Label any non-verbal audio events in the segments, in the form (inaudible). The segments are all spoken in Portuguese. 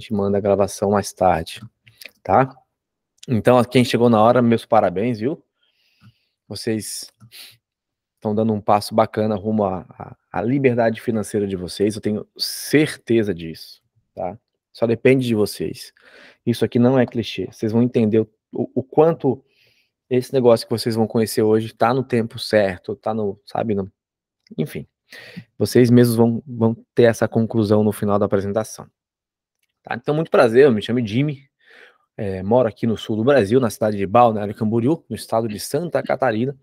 gente manda a gravação mais tarde, tá? Então, quem chegou na hora, meus parabéns, viu? Vocês estão dando um passo bacana rumo à, à liberdade financeira de vocês, eu tenho certeza disso, tá? Só depende de vocês. Isso aqui não é clichê. Vocês vão entender o, o quanto esse negócio que vocês vão conhecer hoje está no tempo certo, está no, sabe, no, enfim. Vocês mesmos vão, vão ter essa conclusão no final da apresentação. Tá? Então, muito prazer, eu me chamo Jimmy, é, moro aqui no sul do Brasil, na cidade de Balneário Camboriú, no estado de Santa Catarina,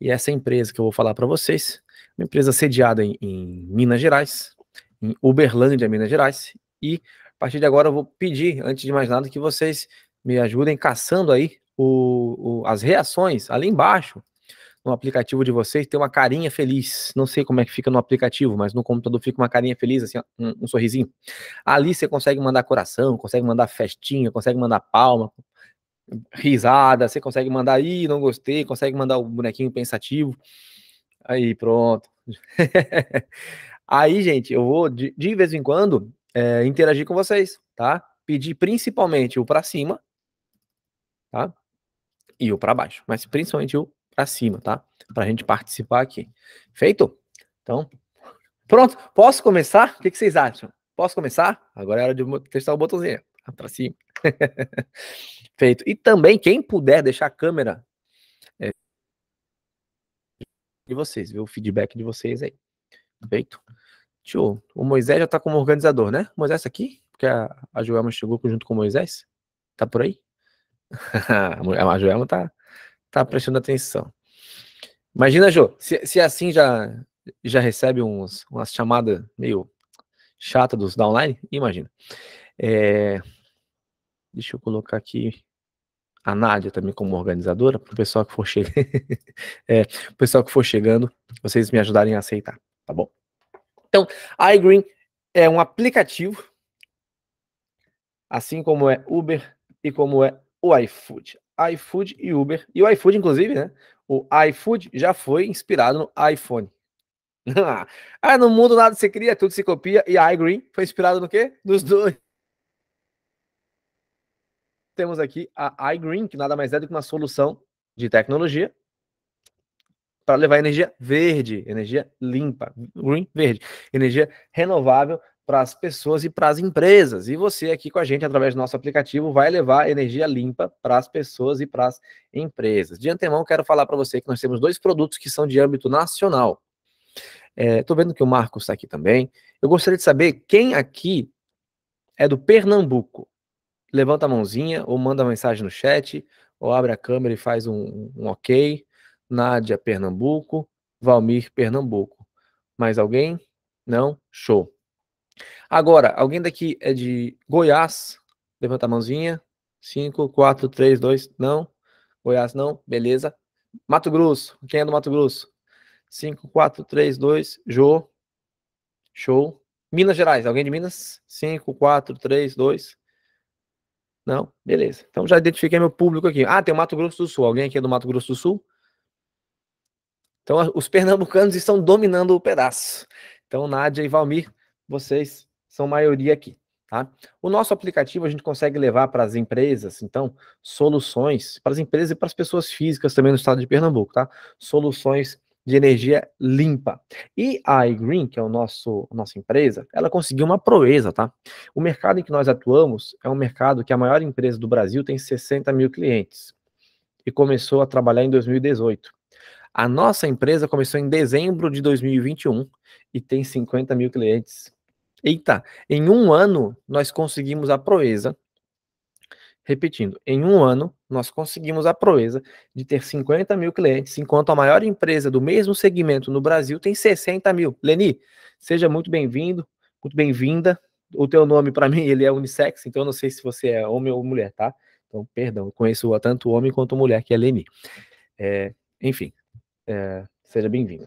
e essa empresa que eu vou falar para vocês, uma empresa sediada em, em Minas Gerais, em Uberlândia, Minas Gerais, e a partir de agora eu vou pedir, antes de mais nada, que vocês me ajudem caçando aí o, o, as reações ali embaixo no aplicativo de vocês tem uma carinha feliz. Não sei como é que fica no aplicativo, mas no computador fica uma carinha feliz, assim, um, um sorrisinho. Ali você consegue mandar coração, consegue mandar festinha, consegue mandar palma, risada, você consegue mandar aí, não gostei, consegue mandar o bonequinho pensativo. Aí, pronto. (laughs) aí, gente, eu vou de, de vez em quando é, interagir com vocês, tá? Pedir principalmente o para cima, tá? E o para baixo, mas principalmente o para cima, tá? Para a gente participar aqui. Feito? Então, pronto. Posso começar? O que, que vocês acham? Posso começar? Agora é hora de testar o botãozinho. Para cima. (laughs) Feito. E também, quem puder deixar a câmera é, de vocês, ver o feedback de vocês aí. Feito. Deixa eu, o Moisés já está como organizador, né? Moisés tá aqui? Porque a, a Joelma chegou junto com o Moisés? Tá por aí? (laughs) a Joelma tá, tá prestando atenção. Imagina, Jô, se, se assim já, já recebe uns, umas chamadas meio chata dos online imagina. É, deixa eu colocar aqui a Nádia também como organizadora, para o pessoal que for chegando. (laughs) é, pessoal que for chegando, vocês me ajudarem a aceitar, tá bom? Então, iGreen é um aplicativo, assim como é Uber e como é o iFood. iFood e Uber. E o iFood, inclusive, né? O iFood já foi inspirado no iPhone. (laughs) ah, no mundo nada se cria, é tudo se copia. E a iGreen foi inspirado no quê? Nos dois. Temos aqui a iGreen, que nada mais é do que uma solução de tecnologia para levar energia verde, energia limpa, green, verde, energia renovável para as pessoas e para as empresas. E você aqui com a gente, através do nosso aplicativo, vai levar energia limpa para as pessoas e para as empresas. De antemão, quero falar para você que nós temos dois produtos que são de âmbito nacional. Estou é, vendo que o Marcos está aqui também. Eu gostaria de saber quem aqui é do Pernambuco. Levanta a mãozinha ou manda mensagem no chat, ou abre a câmera e faz um, um ok. Nádia, Pernambuco. Valmir, Pernambuco. Mais alguém? Não? Show. Agora, alguém daqui é de Goiás? Levanta a mãozinha. 5, 4, 3, 2, não. Goiás não, beleza. Mato Grosso, quem é do Mato Grosso? 5, 4, 3, 2, Jô. Show. Minas Gerais, alguém de Minas? 5, 4, 3, 2. Não, beleza. Então já identifiquei meu público aqui. Ah, tem o Mato Grosso do Sul. Alguém aqui é do Mato Grosso do Sul? Então os pernambucanos estão dominando o pedaço. Então Nádia e Valmir vocês são maioria aqui. Tá? O nosso aplicativo a gente consegue levar para as empresas, então, soluções, para as empresas e para as pessoas físicas também no estado de Pernambuco, tá? Soluções de energia limpa. E a iGreen, que é o nosso, a nossa empresa, ela conseguiu uma proeza, tá? O mercado em que nós atuamos é um mercado que a maior empresa do Brasil tem 60 mil clientes e começou a trabalhar em 2018. A nossa empresa começou em dezembro de 2021 e tem 50 mil clientes. Eita, em um ano nós conseguimos a proeza. Repetindo, em um ano nós conseguimos a proeza de ter 50 mil clientes, enquanto a maior empresa do mesmo segmento no Brasil tem 60 mil. Leni, seja muito bem-vindo, muito bem-vinda. O teu nome, para mim, ele é unissex, então eu não sei se você é homem ou mulher, tá? Então, perdão, eu conheço tanto homem quanto mulher, que é Leni. É, enfim, é, seja bem-vindo.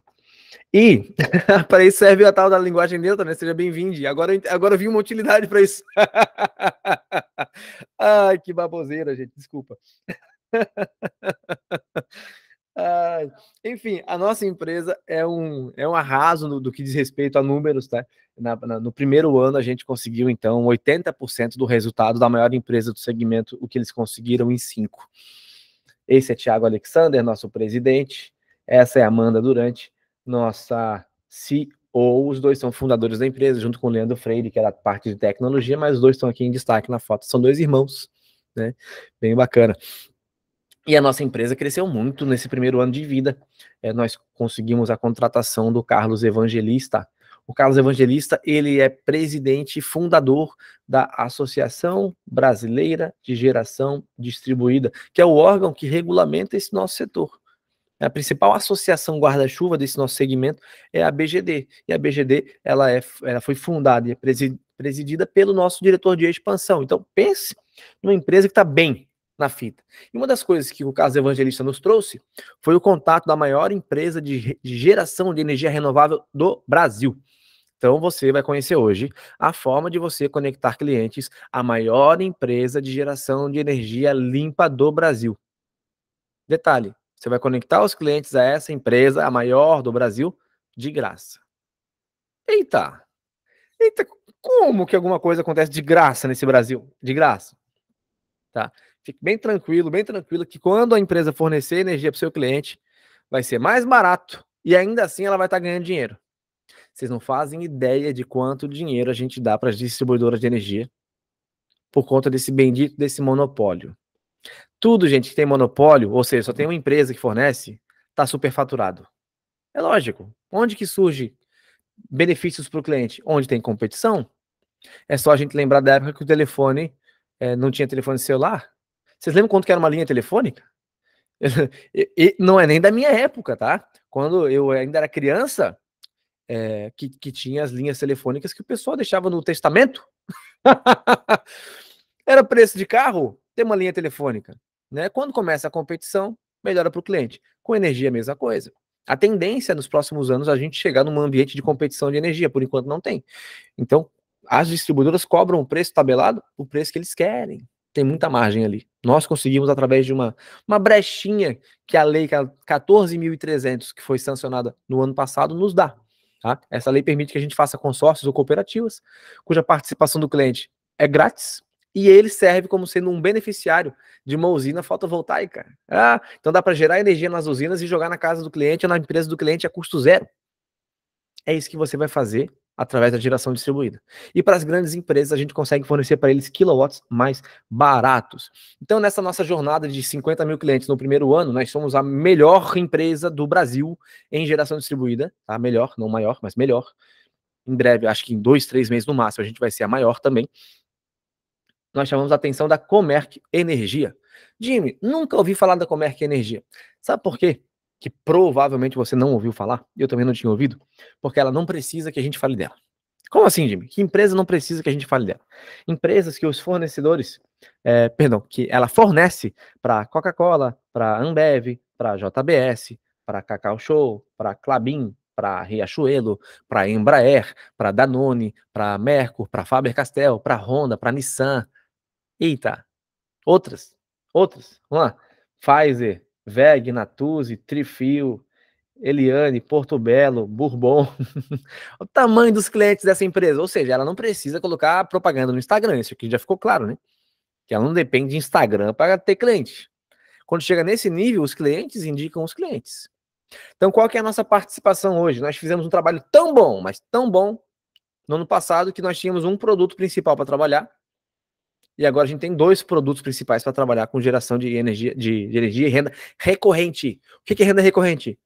E (laughs) para isso serve a tal da linguagem neutra, né? Seja bem-vindo. Agora, agora eu vi uma utilidade para isso. (laughs) Ai, que baboseira, gente. Desculpa. (laughs) Ai, enfim, a nossa empresa é um, é um arraso no, do que diz respeito a números, tá? Na, na, no primeiro ano a gente conseguiu, então, 80% do resultado da maior empresa do segmento, o que eles conseguiram em cinco. Esse é Tiago Alexander, nosso presidente. Essa é a Amanda Durante, nossa CEO. Os dois são fundadores da empresa, junto com o Leandro Freire, que era parte de tecnologia, mas os dois estão aqui em destaque na foto. São dois irmãos, né? Bem bacana. E a nossa empresa cresceu muito nesse primeiro ano de vida. É, nós conseguimos a contratação do Carlos Evangelista. O Carlos Evangelista, ele é presidente e fundador da Associação Brasileira de Geração Distribuída, que é o órgão que regulamenta esse nosso setor a principal associação guarda-chuva desse nosso segmento é a BGD. E a BGD ela, é, ela foi fundada e é presidida pelo nosso diretor de expansão. Então, pense numa empresa que está bem na fita. E uma das coisas que o caso evangelista nos trouxe foi o contato da maior empresa de geração de energia renovável do Brasil. Então você vai conhecer hoje a forma de você conectar clientes à maior empresa de geração de energia limpa do Brasil. Detalhe, você vai conectar os clientes a essa empresa, a maior do Brasil, de graça. Eita! Eita, como que alguma coisa acontece de graça nesse Brasil? De graça. Tá? Fique bem tranquilo, bem tranquilo, que quando a empresa fornecer energia para o seu cliente, vai ser mais barato e ainda assim ela vai estar tá ganhando dinheiro. Vocês não fazem ideia de quanto dinheiro a gente dá para as distribuidoras de energia por conta desse bendito desse monopólio. Tudo, gente, que tem monopólio, ou seja, só tem uma empresa que fornece, está superfaturado. É lógico. Onde que surge benefícios para o cliente? Onde tem competição? É só a gente lembrar da época que o telefone é, não tinha telefone celular. Vocês lembram quanto que era uma linha telefônica? (laughs) e, e, não é nem da minha época, tá? Quando eu ainda era criança, é, que, que tinha as linhas telefônicas que o pessoal deixava no testamento. (laughs) era preço de carro ter uma linha telefônica. Né? Quando começa a competição, melhora para o cliente. Com energia, a mesma coisa. A tendência nos próximos anos a gente chegar num ambiente de competição de energia, por enquanto não tem. Então, as distribuidoras cobram o preço tabelado, o preço que eles querem. Tem muita margem ali. Nós conseguimos, através de uma, uma brechinha que a lei 14.300, que foi sancionada no ano passado, nos dá. Tá? Essa lei permite que a gente faça consórcios ou cooperativas, cuja participação do cliente é grátis, e ele serve como sendo um beneficiário de uma usina fotovoltaica. Ah, então dá para gerar energia nas usinas e jogar na casa do cliente ou na empresa do cliente a custo zero. É isso que você vai fazer através da geração distribuída. E para as grandes empresas, a gente consegue fornecer para eles quilowatts mais baratos. Então, nessa nossa jornada de 50 mil clientes no primeiro ano, nós somos a melhor empresa do Brasil em geração distribuída. A tá? melhor, não maior, mas melhor. Em breve, acho que em dois, três meses no máximo, a gente vai ser a maior também nós chamamos a atenção da Comerc Energia. Jimmy, nunca ouvi falar da Comerc Energia. Sabe por quê? Que provavelmente você não ouviu falar, e eu também não tinha ouvido, porque ela não precisa que a gente fale dela. Como assim, Jimmy? Que empresa não precisa que a gente fale dela? Empresas que os fornecedores, é, perdão, que ela fornece para Coca-Cola, para Ambev, para JBS, para Cacau Show, para Clabin, para Riachuelo, para Embraer, para Danone, para Mercur, para Faber-Castell, para Honda, para Nissan, Eita, outras, outras, vamos lá. Pfizer, VEG, Natuzzi, Trifio, Eliane, Porto Belo, Bourbon. (laughs) o tamanho dos clientes dessa empresa. Ou seja, ela não precisa colocar propaganda no Instagram. Isso aqui já ficou claro, né? Que ela não depende de Instagram para ter cliente. Quando chega nesse nível, os clientes indicam os clientes. Então, qual que é a nossa participação hoje? Nós fizemos um trabalho tão bom, mas tão bom, no ano passado, que nós tínhamos um produto principal para trabalhar e agora a gente tem dois produtos principais para trabalhar com geração de energia, de, de, energia e renda recorrente. O que é renda recorrente?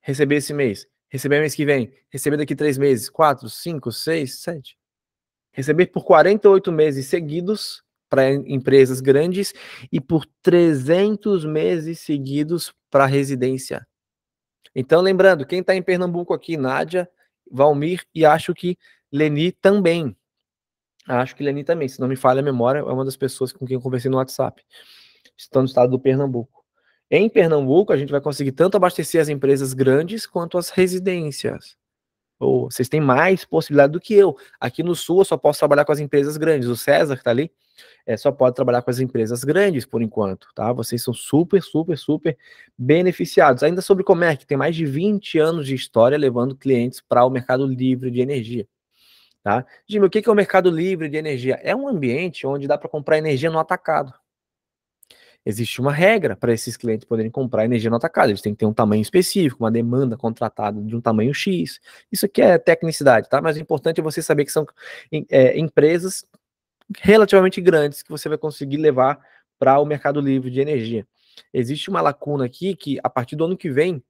Receber esse mês, receber mês que vem, receber daqui três meses, quatro, cinco, seis, sete. Receber por 48 meses seguidos para empresas grandes e por 300 meses seguidos para residência. Então, lembrando, quem está em Pernambuco aqui, Nádia, Valmir e acho que Leni também. Acho que Lenin é também, se não me falha a memória, é uma das pessoas com quem eu conversei no WhatsApp. Estou no estado do Pernambuco. Em Pernambuco, a gente vai conseguir tanto abastecer as empresas grandes quanto as residências. Ou oh, vocês têm mais possibilidade do que eu. Aqui no Sul, eu só posso trabalhar com as empresas grandes. O César, que está ali, é, só pode trabalhar com as empresas grandes por enquanto, tá? Vocês são super, super, super beneficiados. Ainda sobre o Comerc, é, tem mais de 20 anos de história levando clientes para o mercado livre de energia. Tá? Jimmy, o que é o mercado livre de energia? É um ambiente onde dá para comprar energia no atacado. Existe uma regra para esses clientes poderem comprar energia no atacado. Eles têm que ter um tamanho específico, uma demanda contratada de um tamanho X. Isso aqui é tecnicidade, tá? Mas o importante é você saber que são é, empresas relativamente grandes que você vai conseguir levar para o mercado livre de energia. Existe uma lacuna aqui que, a partir do ano que vem,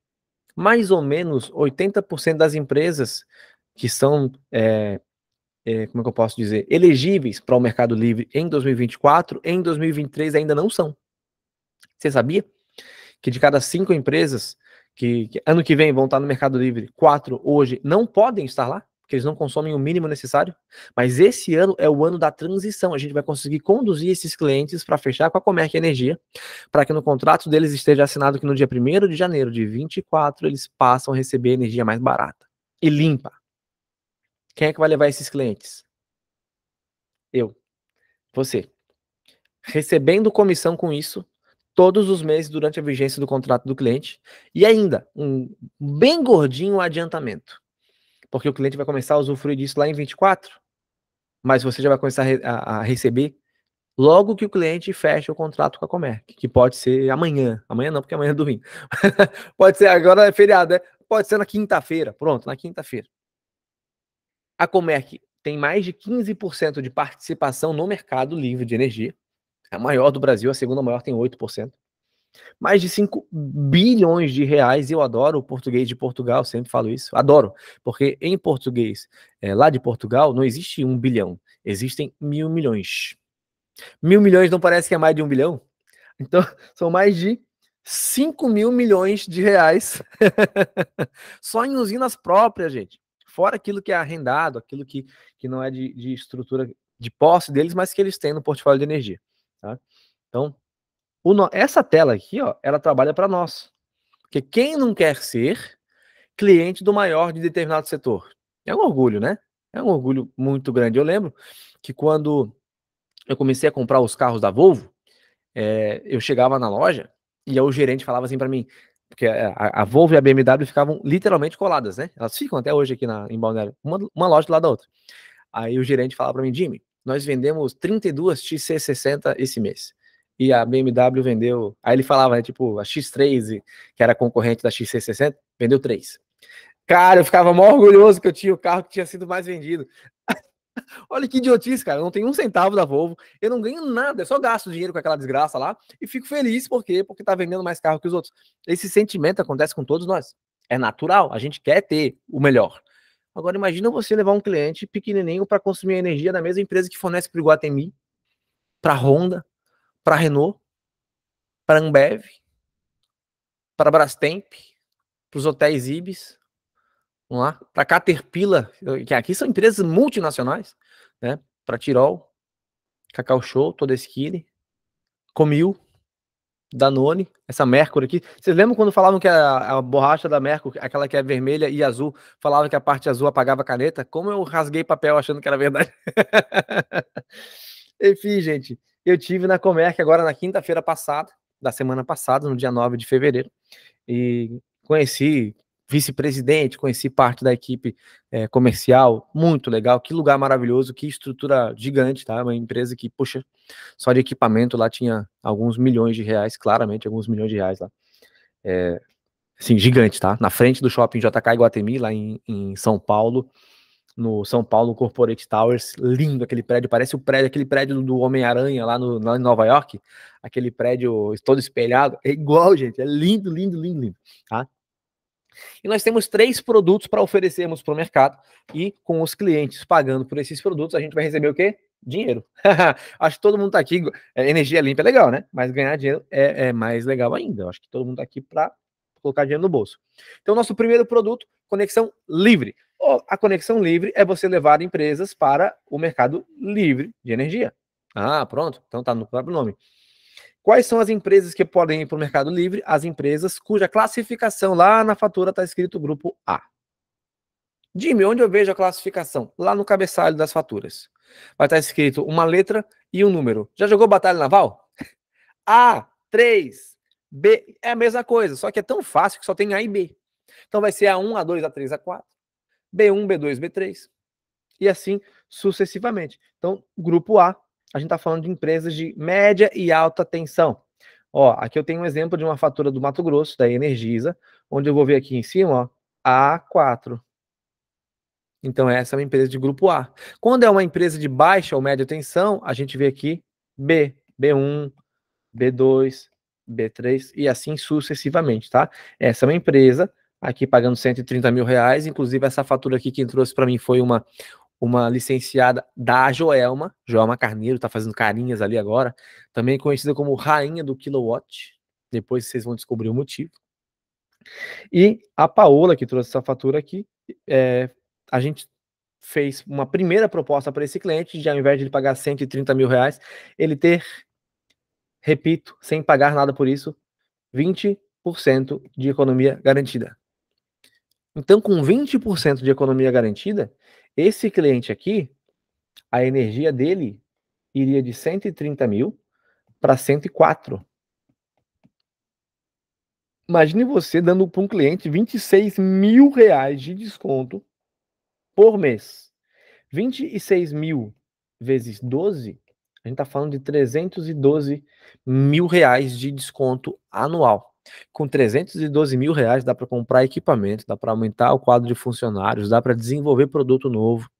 mais ou menos 80% das empresas que são é, é, como é que eu posso dizer, elegíveis para o Mercado Livre em 2024, em 2023 ainda não são. Você sabia que de cada cinco empresas que, que ano que vem vão estar no Mercado Livre, quatro hoje não podem estar lá? porque eles não consomem o mínimo necessário. Mas esse ano é o ano da transição. A gente vai conseguir conduzir esses clientes para fechar com a Comerc Energia, para que no contrato deles esteja assinado que no dia 1 de janeiro de 24 eles passam a receber energia mais barata e limpa. Quem é que vai levar esses clientes? Eu. Você. Recebendo comissão com isso todos os meses durante a vigência do contrato do cliente e ainda um bem gordinho adiantamento. Porque o cliente vai começar a usufruir disso lá em 24, mas você já vai começar a, a receber logo que o cliente fecha o contrato com a Comerc, que pode ser amanhã. Amanhã não, porque amanhã é domingo. (laughs) pode ser agora é feriado, né? Pode ser na quinta-feira. Pronto, na quinta-feira. A Comerc tem mais de 15% de participação no mercado livre de energia. É a maior do Brasil, a segunda maior tem 8%. Mais de 5 bilhões de reais. Eu adoro o português de Portugal, sempre falo isso. Adoro, porque em português, é, lá de Portugal, não existe um bilhão, existem mil milhões. Mil milhões não parece que é mais de um bilhão? Então, (laughs) são mais de 5 mil milhões de reais (laughs) só em usinas próprias, gente fora aquilo que é arrendado, aquilo que, que não é de, de estrutura de posse deles, mas que eles têm no portfólio de energia. Tá? Então, o, essa tela aqui, ó, ela trabalha para nós. Porque quem não quer ser cliente do maior de determinado setor? É um orgulho, né? É um orgulho muito grande. Eu lembro que quando eu comecei a comprar os carros da Volvo, é, eu chegava na loja e o gerente falava assim para mim: porque é, a, a, Volvo e a BMW ficavam literalmente coladas, né? Elas ficam até hoje aqui na, em Balneário, uma, uma loja do lado da outra. Aí o gerente falava para mim, Jimmy, nós vendemos 32 XC60 esse mês. E a BMW vendeu. Aí ele falava, né, tipo, a X3, que era concorrente da XC60, vendeu três. Cara, eu ficava mó orgulhoso que eu tinha o carro que tinha sido mais vendido. Olha que idiotice, cara. Eu não tenho um centavo da Volvo. Eu não ganho nada. Eu só gasto dinheiro com aquela desgraça lá e fico feliz porque porque tá vendendo mais carro que os outros. Esse sentimento acontece com todos nós. É natural. A gente quer ter o melhor. Agora imagina você levar um cliente pequenininho para consumir energia da mesma empresa que fornece para o Guatemi, para Honda, para Renault, para Ambev, para Brastemp, para os hotéis Ibis, vamos lá, para Caterpillar, que aqui são empresas multinacionais, né? Para Tirol, Cacau Show, Toda esquina, Comil, Danone, essa Mercury aqui. Vocês lembram quando falavam que a, a, borracha da Mercury, aquela que é vermelha e azul, falavam que a parte azul apagava a caneta? Como eu rasguei papel achando que era verdade. (laughs) Enfim, gente, eu tive na Comerc agora na quinta-feira passada, da semana passada, no dia 9 de fevereiro, e conheci vice-presidente, conheci parte da equipe é, comercial, muito legal, que lugar maravilhoso, que estrutura gigante, tá? Uma empresa que, poxa, só de equipamento lá tinha alguns milhões de reais, claramente alguns milhões de reais lá. É, assim, gigante, tá? Na frente do shopping JK Iguatemi, lá em, em São Paulo, no São Paulo Corporate Towers, lindo aquele prédio, parece o prédio, aquele prédio do Homem-Aranha lá, no, lá em Nova York, aquele prédio todo espelhado, é igual, gente, é lindo, lindo, lindo, lindo, tá? E nós temos três produtos para oferecermos para o mercado e com os clientes pagando por esses produtos, a gente vai receber o quê? Dinheiro. (laughs) acho que todo mundo está aqui. É, energia limpa é legal, né? Mas ganhar dinheiro é, é mais legal ainda. acho que todo mundo está aqui para colocar dinheiro no bolso. Então, nosso primeiro produto, conexão livre. A conexão livre é você levar empresas para o mercado livre de energia. Ah, pronto. Então tá no próprio nome. Quais são as empresas que podem ir para o Mercado Livre? As empresas cuja classificação lá na fatura está escrito grupo A. Dime, onde eu vejo a classificação? Lá no cabeçalho das faturas. Vai estar tá escrito uma letra e um número. Já jogou Batalha Naval? (laughs) A, 3, B. É a mesma coisa, só que é tão fácil que só tem A e B. Então vai ser A1, A2, A3, A4, B1, B2, B3. E assim sucessivamente. Então, grupo A a gente está falando de empresas de média e alta tensão. Ó, aqui eu tenho um exemplo de uma fatura do Mato Grosso, da Energisa, onde eu vou ver aqui em cima, ó, A4. Então, essa é uma empresa de grupo A. Quando é uma empresa de baixa ou média tensão, a gente vê aqui B, B1, B2, B3 e assim sucessivamente, tá? Essa é uma empresa aqui pagando 130 mil reais. Inclusive, essa fatura aqui que trouxe para mim foi uma, uma licenciada da Joelma, Joelma Carneiro, está fazendo carinhas ali agora, também conhecida como Rainha do Kilowatt. Depois vocês vão descobrir o motivo. E a Paola, que trouxe essa fatura aqui, é, a gente fez uma primeira proposta para esse cliente, de ao invés de ele pagar 130 mil reais, ele ter, repito, sem pagar nada por isso, 20% de economia garantida. Então, com 20% de economia garantida, esse cliente aqui, a energia dele iria de 130 mil para 104. Imagine você dando para um cliente 26 mil reais de desconto por mês. 26 mil vezes 12, a gente está falando de 312 mil reais de desconto anual. Com 312 mil reais dá para comprar equipamento, dá para aumentar o quadro de funcionários, dá para desenvolver produto novo,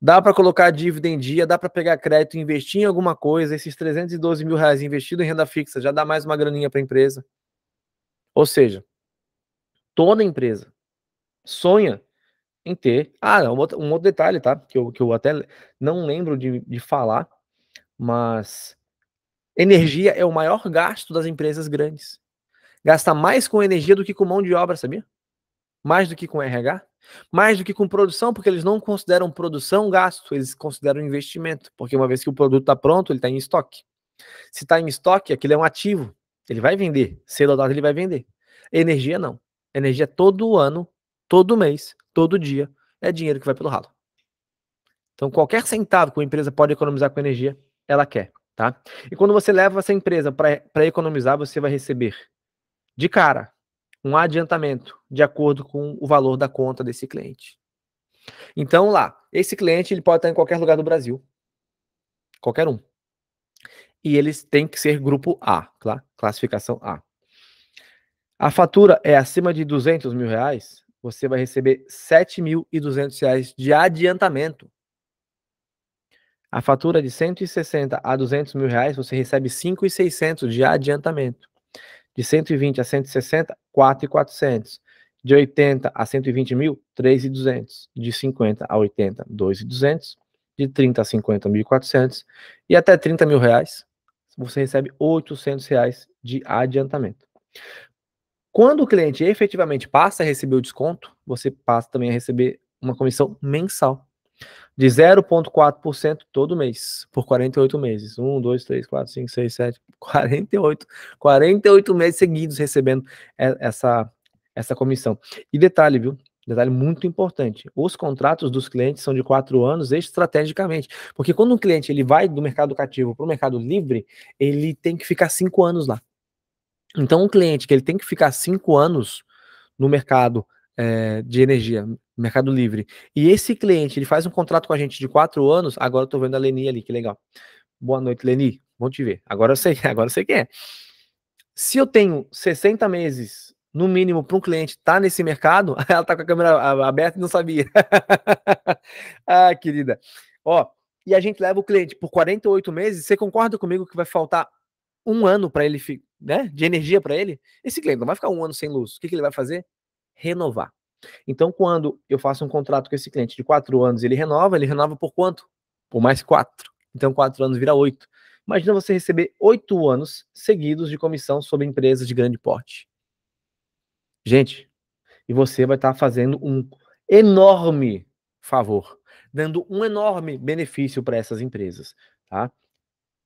dá para colocar dívida em dia, dá para pegar crédito e investir em alguma coisa. Esses 312 mil reais investido em renda fixa já dá mais uma graninha para a empresa. Ou seja, toda empresa sonha em ter. Ah, um outro, um outro detalhe, tá? Que eu, que eu até não lembro de, de falar, mas energia é o maior gasto das empresas grandes gasta mais com energia do que com mão de obra, sabia? Mais do que com RH, mais do que com produção, porque eles não consideram produção gasto, eles consideram investimento, porque uma vez que o produto está pronto, ele está em estoque. Se está em estoque, aquilo é um ativo, ele vai vender, cedo ou tarde ele vai vender. Energia não. Energia é todo ano, todo mês, todo dia, é dinheiro que vai pelo ralo. Então, qualquer centavo que uma empresa pode economizar com energia, ela quer, tá? E quando você leva essa empresa para economizar, você vai receber de cara, um adiantamento de acordo com o valor da conta desse cliente. Então lá, esse cliente ele pode estar em qualquer lugar do Brasil, qualquer um. E eles têm que ser grupo A, classificação A. A fatura é acima de 200 mil reais, você vai receber 7.200 reais de adiantamento. A fatura de 160 a 200 mil reais, você recebe 5.600 de adiantamento. De 120 a 160, 4,400. De 80 a 120 mil, 3,200. De 50 a 80, 2,200. De 30 a 50, 1.400. E até 30 mil reais, você recebe 800 reais de adiantamento. Quando o cliente efetivamente passa a receber o desconto, você passa também a receber uma comissão mensal de 0,4% todo mês, por 48 meses. 1, 2, 3, 4, 5, 6, 7, 48. 48 meses seguidos recebendo essa, essa comissão. E detalhe, viu? Detalhe muito importante. Os contratos dos clientes são de quatro anos estrategicamente. Porque quando um cliente ele vai do mercado cativo para o mercado livre, ele tem que ficar cinco anos lá. Então, um cliente que ele tem que ficar cinco anos no mercado é, de energia, Mercado Livre. E esse cliente, ele faz um contrato com a gente de quatro anos. Agora eu tô vendo a Leni ali, que legal. Boa noite, Leni. Bom te ver. Agora eu sei, (laughs) agora eu sei quem é. Se eu tenho 60 meses, no mínimo, para um cliente estar tá nesse mercado, (laughs) ela tá com a câmera aberta e não sabia. (laughs) ah, querida. Ó, e a gente leva o cliente por 48 meses. Você concorda comigo que vai faltar um ano para ele, né, de energia para ele? Esse cliente não vai ficar um ano sem luz. O que, que ele vai fazer? Renovar. Então, quando eu faço um contrato com esse cliente de quatro anos, ele renova, ele renova por quanto? Por mais quatro. Então, quatro anos vira oito. Imagina você receber oito anos seguidos de comissão sobre empresas de grande porte. Gente, e você vai estar tá fazendo um enorme favor, dando um enorme benefício para essas empresas, tá?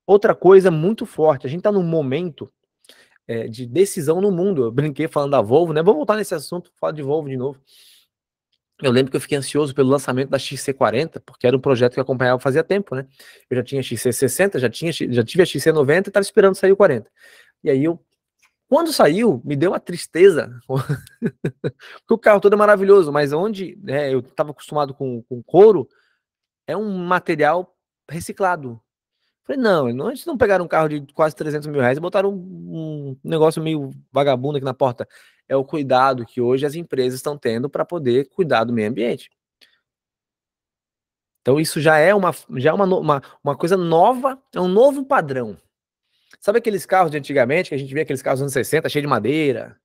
Outra coisa muito forte, a gente está num momento é, de decisão no mundo. Eu brinquei falando da Volvo, né? Vou voltar nesse assunto, falar de Volvo de novo. Eu lembro que eu fiquei ansioso pelo lançamento da XC40, porque era um projeto que eu acompanhava fazia tempo, né? Eu já tinha XC60, já, tinha, já tive a XC90 e estava esperando sair o 40. E aí eu quando saiu, me deu uma tristeza, (laughs) porque o carro todo é maravilhoso, mas onde né, eu estava acostumado com, com couro, é um material reciclado. Falei, não, eles não pegaram um carro de quase 300 mil reais e botaram um, um negócio meio vagabundo aqui na porta. É o cuidado que hoje as empresas estão tendo para poder cuidar do meio ambiente. Então isso já é uma, já é uma, uma, uma coisa nova, é um novo padrão. Sabe aqueles carros de antigamente, que a gente via aqueles carros dos anos 60, cheio de madeira,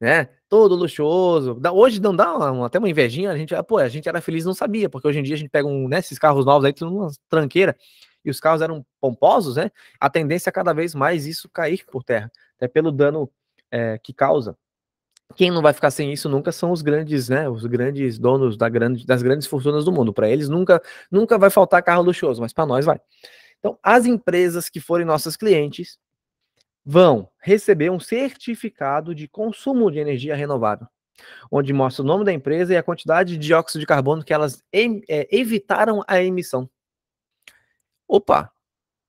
né? Todo luxuoso. Hoje não dá uma, até uma invejinha, a gente, ah, pô, a gente era feliz não sabia, porque hoje em dia a gente pega um, né, esses carros novos aí, tudo numa tranqueira e os carros eram pomposos, né? A tendência é cada vez mais isso cair por terra, até né, pelo dano é, que causa. Quem não vai ficar sem isso nunca são os grandes, né? Os grandes donos da grande, das grandes fortunas do mundo. Para eles nunca, nunca vai faltar carro luxuoso, mas para nós vai. Então, as empresas que forem nossas clientes vão receber um certificado de consumo de energia renovável, onde mostra o nome da empresa e a quantidade de dióxido de carbono que elas é, evitaram a emissão. Opa,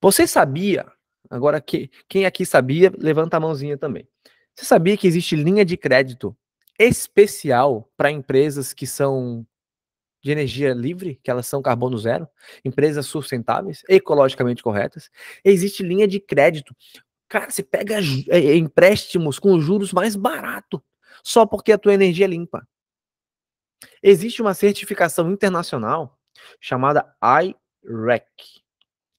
você sabia? Agora, que, quem aqui sabia, levanta a mãozinha também. Você sabia que existe linha de crédito especial para empresas que são de energia livre, que elas são carbono zero, empresas sustentáveis, ecologicamente corretas? Existe linha de crédito. Cara, você pega é, é, empréstimos com juros mais barato, só porque a tua energia é limpa. Existe uma certificação internacional chamada IREC,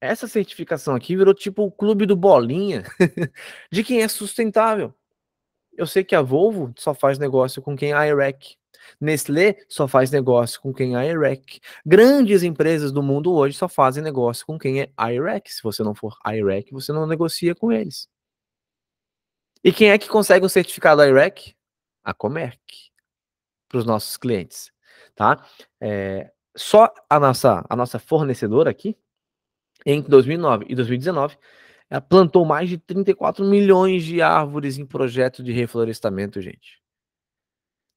essa certificação aqui virou tipo o clube do bolinha (laughs) de quem é sustentável. Eu sei que a Volvo só faz negócio com quem é IREC. Nestlé só faz negócio com quem é IREC. Grandes empresas do mundo hoje só fazem negócio com quem é IREC. Se você não for IREC, você não negocia com eles. E quem é que consegue um certificado IREC? A Comerc, para os nossos clientes. Tá? É, só a nossa, a nossa fornecedora aqui, entre 2009 e 2019, ela plantou mais de 34 milhões de árvores em projeto de reflorestamento, gente.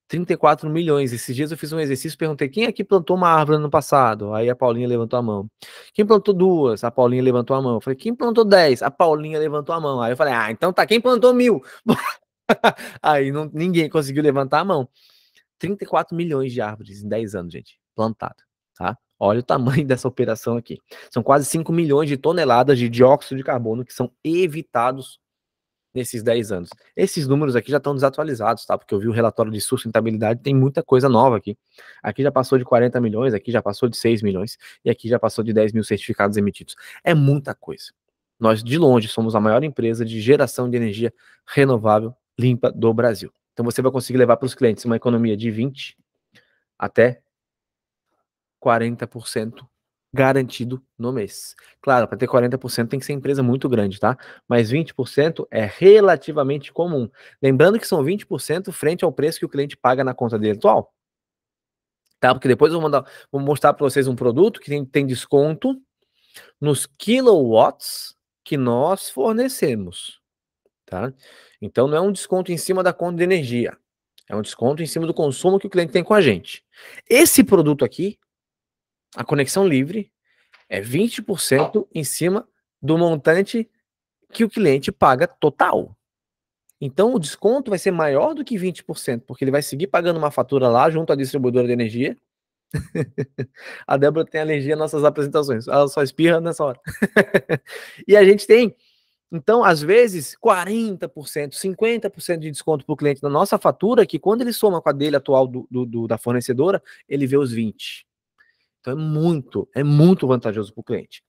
34 milhões. Esses dias eu fiz um exercício, perguntei quem aqui plantou uma árvore no passado? Aí a Paulinha levantou a mão. Quem plantou duas? A Paulinha levantou a mão. Eu falei, quem plantou dez? A Paulinha levantou a mão. Aí eu falei, ah, então tá, quem plantou mil? (laughs) Aí não, ninguém conseguiu levantar a mão. 34 milhões de árvores em 10 anos, gente, plantado, tá? Olha o tamanho (laughs) dessa operação aqui. São quase 5 milhões de toneladas de dióxido de carbono que são evitados nesses 10 anos. Esses números aqui já estão desatualizados, tá? Porque eu vi o relatório de sustentabilidade, tem muita coisa nova aqui. Aqui já passou de 40 milhões, aqui já passou de 6 milhões, e aqui já passou de 10 mil certificados emitidos. É muita coisa. Nós, de longe, somos a maior empresa de geração de energia renovável limpa do Brasil. Então você vai conseguir levar para os clientes uma economia de 20 até 40% garantido no mês. Claro, para ter 40% tem que ser empresa muito grande, tá? Mas 20% é relativamente comum. Lembrando que são 20% frente ao preço que o cliente paga na conta dele atual. Tá? Porque depois eu vou, mandar, vou mostrar para vocês um produto que tem, tem desconto nos kilowatts que nós fornecemos, tá? Então não é um desconto em cima da conta de energia, é um desconto em cima do consumo que o cliente tem com a gente. Esse produto aqui a conexão livre é 20% em cima do montante que o cliente paga total. Então o desconto vai ser maior do que 20%, porque ele vai seguir pagando uma fatura lá junto à distribuidora de energia. (laughs) a Débora tem alergia às nossas apresentações, ela só espirra nessa hora. (laughs) e a gente tem, então, às vezes, 40%, 50% de desconto para o cliente na nossa fatura, que quando ele soma com a dele atual do, do, do da fornecedora, ele vê os 20%. Então é muito, é muito vantajoso para o cliente.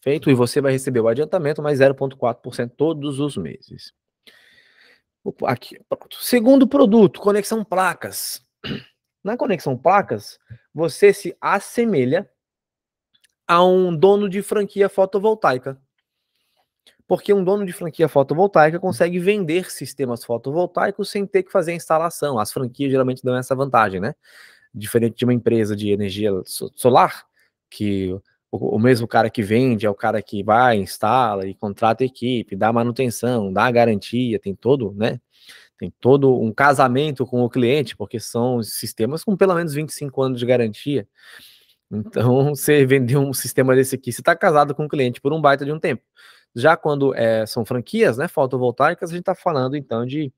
Feito, e você vai receber o adiantamento mais 0,4% todos os meses. Aqui, pronto. Segundo produto, conexão placas. Na conexão placas, você se assemelha a um dono de franquia fotovoltaica. Porque um dono de franquia fotovoltaica consegue vender sistemas fotovoltaicos sem ter que fazer a instalação. As franquias geralmente dão essa vantagem, né? diferente de uma empresa de energia solar, que o, o, mesmo cara que vende é o cara que vai, instala e contrata a equipe, dá manutenção, dá garantia, tem todo, né? Tem todo um casamento com o cliente, porque são sistemas com pelo menos 25 anos de garantia. Então, (laughs) você vender um sistema desse aqui, você está casado com o cliente por um baita de um tempo. Já quando é, são franquias, né, fotovoltaicas, a gente está falando então de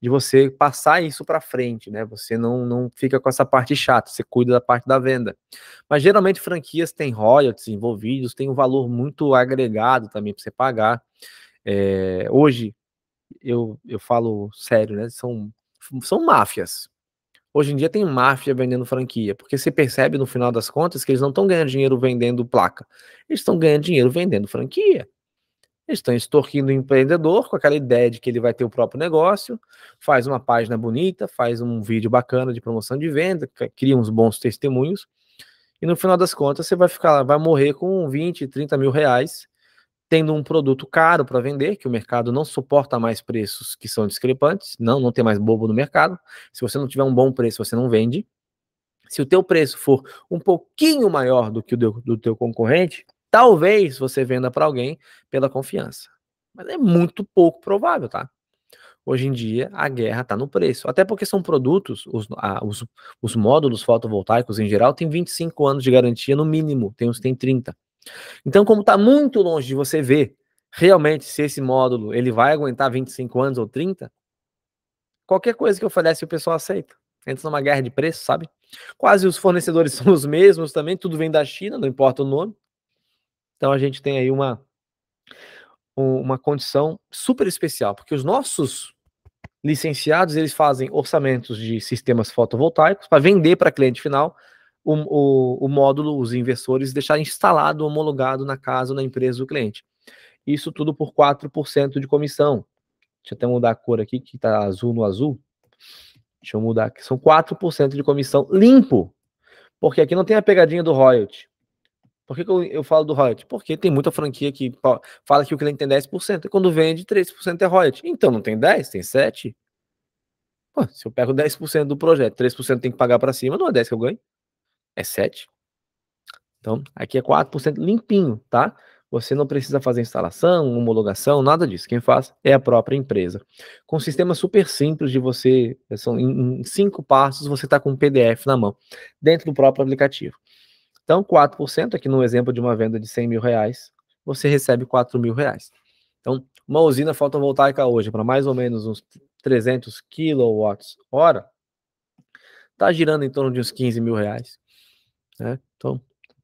de você passar isso para frente, né? Você não, não fica com essa parte chata, você cuida da parte da venda. Mas geralmente franquias têm royalties envolvidos, tem um valor muito agregado também para você pagar. É, hoje, eu, eu falo sério, né? São, são máfias. Hoje em dia tem máfia vendendo franquia, porque você percebe no final das contas que eles não estão ganhando dinheiro vendendo placa, eles estão ganhando dinheiro vendendo franquia. Eles estão extorquindo o empreendedor com aquela ideia de que ele vai ter o próprio negócio, faz uma página bonita, faz um vídeo bacana de promoção de venda, cria uns bons testemunhos, e no final das contas você vai ficar vai morrer com 20, 30 mil reais, tendo um produto caro para vender, que o mercado não suporta mais preços que são discrepantes, não, não tem mais bobo no mercado. Se você não tiver um bom preço, você não vende. Se o teu preço for um pouquinho maior do que o do, do teu concorrente, Talvez você venda para alguém pela confiança. Mas é muito pouco provável, tá? Hoje em dia, a guerra está no preço. Até porque são produtos, os, os, os, módulos fotovoltaicos em geral têm 25 anos de garantia no mínimo, tem uns tem 30. Então, como está muito longe de você ver realmente se esse módulo ele vai aguentar 25 anos ou 30, qualquer coisa que eu oferece o pessoal aceita. Entra numa guerra de preço, sabe? Quase os fornecedores (laughs) são os mesmos também, tudo vem da China, não importa o nome. Então a gente tem aí uma, uma condição super especial, porque os nossos licenciados eles fazem orçamentos de sistemas fotovoltaicos para vender para cliente final o, o, o, módulo, os investidores deixarem instalado, homologado na casa na empresa do cliente. Isso tudo por 4% de comissão. Deixa eu até mudar a cor aqui, que está azul no azul. Deixa eu mudar aqui. São 4% de comissão limpo. Porque aqui não tem a pegadinha do royalty. Por que, que eu, eu, falo do royalty? Porque tem muita franquia que fala que o cliente tem 10%, e quando vende, 3% é royalty. Então não tem 10, tem 7. Pô, se eu pego 10% do projeto, 3% tem que pagar para cima, não é 10 que eu ganho, é 7. Então, aqui é 4% limpinho, tá? Você não precisa fazer instalação, homologação, nada disso. Quem faz é a própria empresa. Com um sistema super simples de você, são em cinco passos, você está com um PDF na mão, dentro do próprio aplicativo. Então, 4%, aqui no exemplo de uma venda de 100 mil reais, você recebe 4 mil reais. Então, uma usina fotovoltaica hoje, para mais ou menos uns 300 quilowatts hora, está girando em torno de uns 15 mil reais. Né? Então,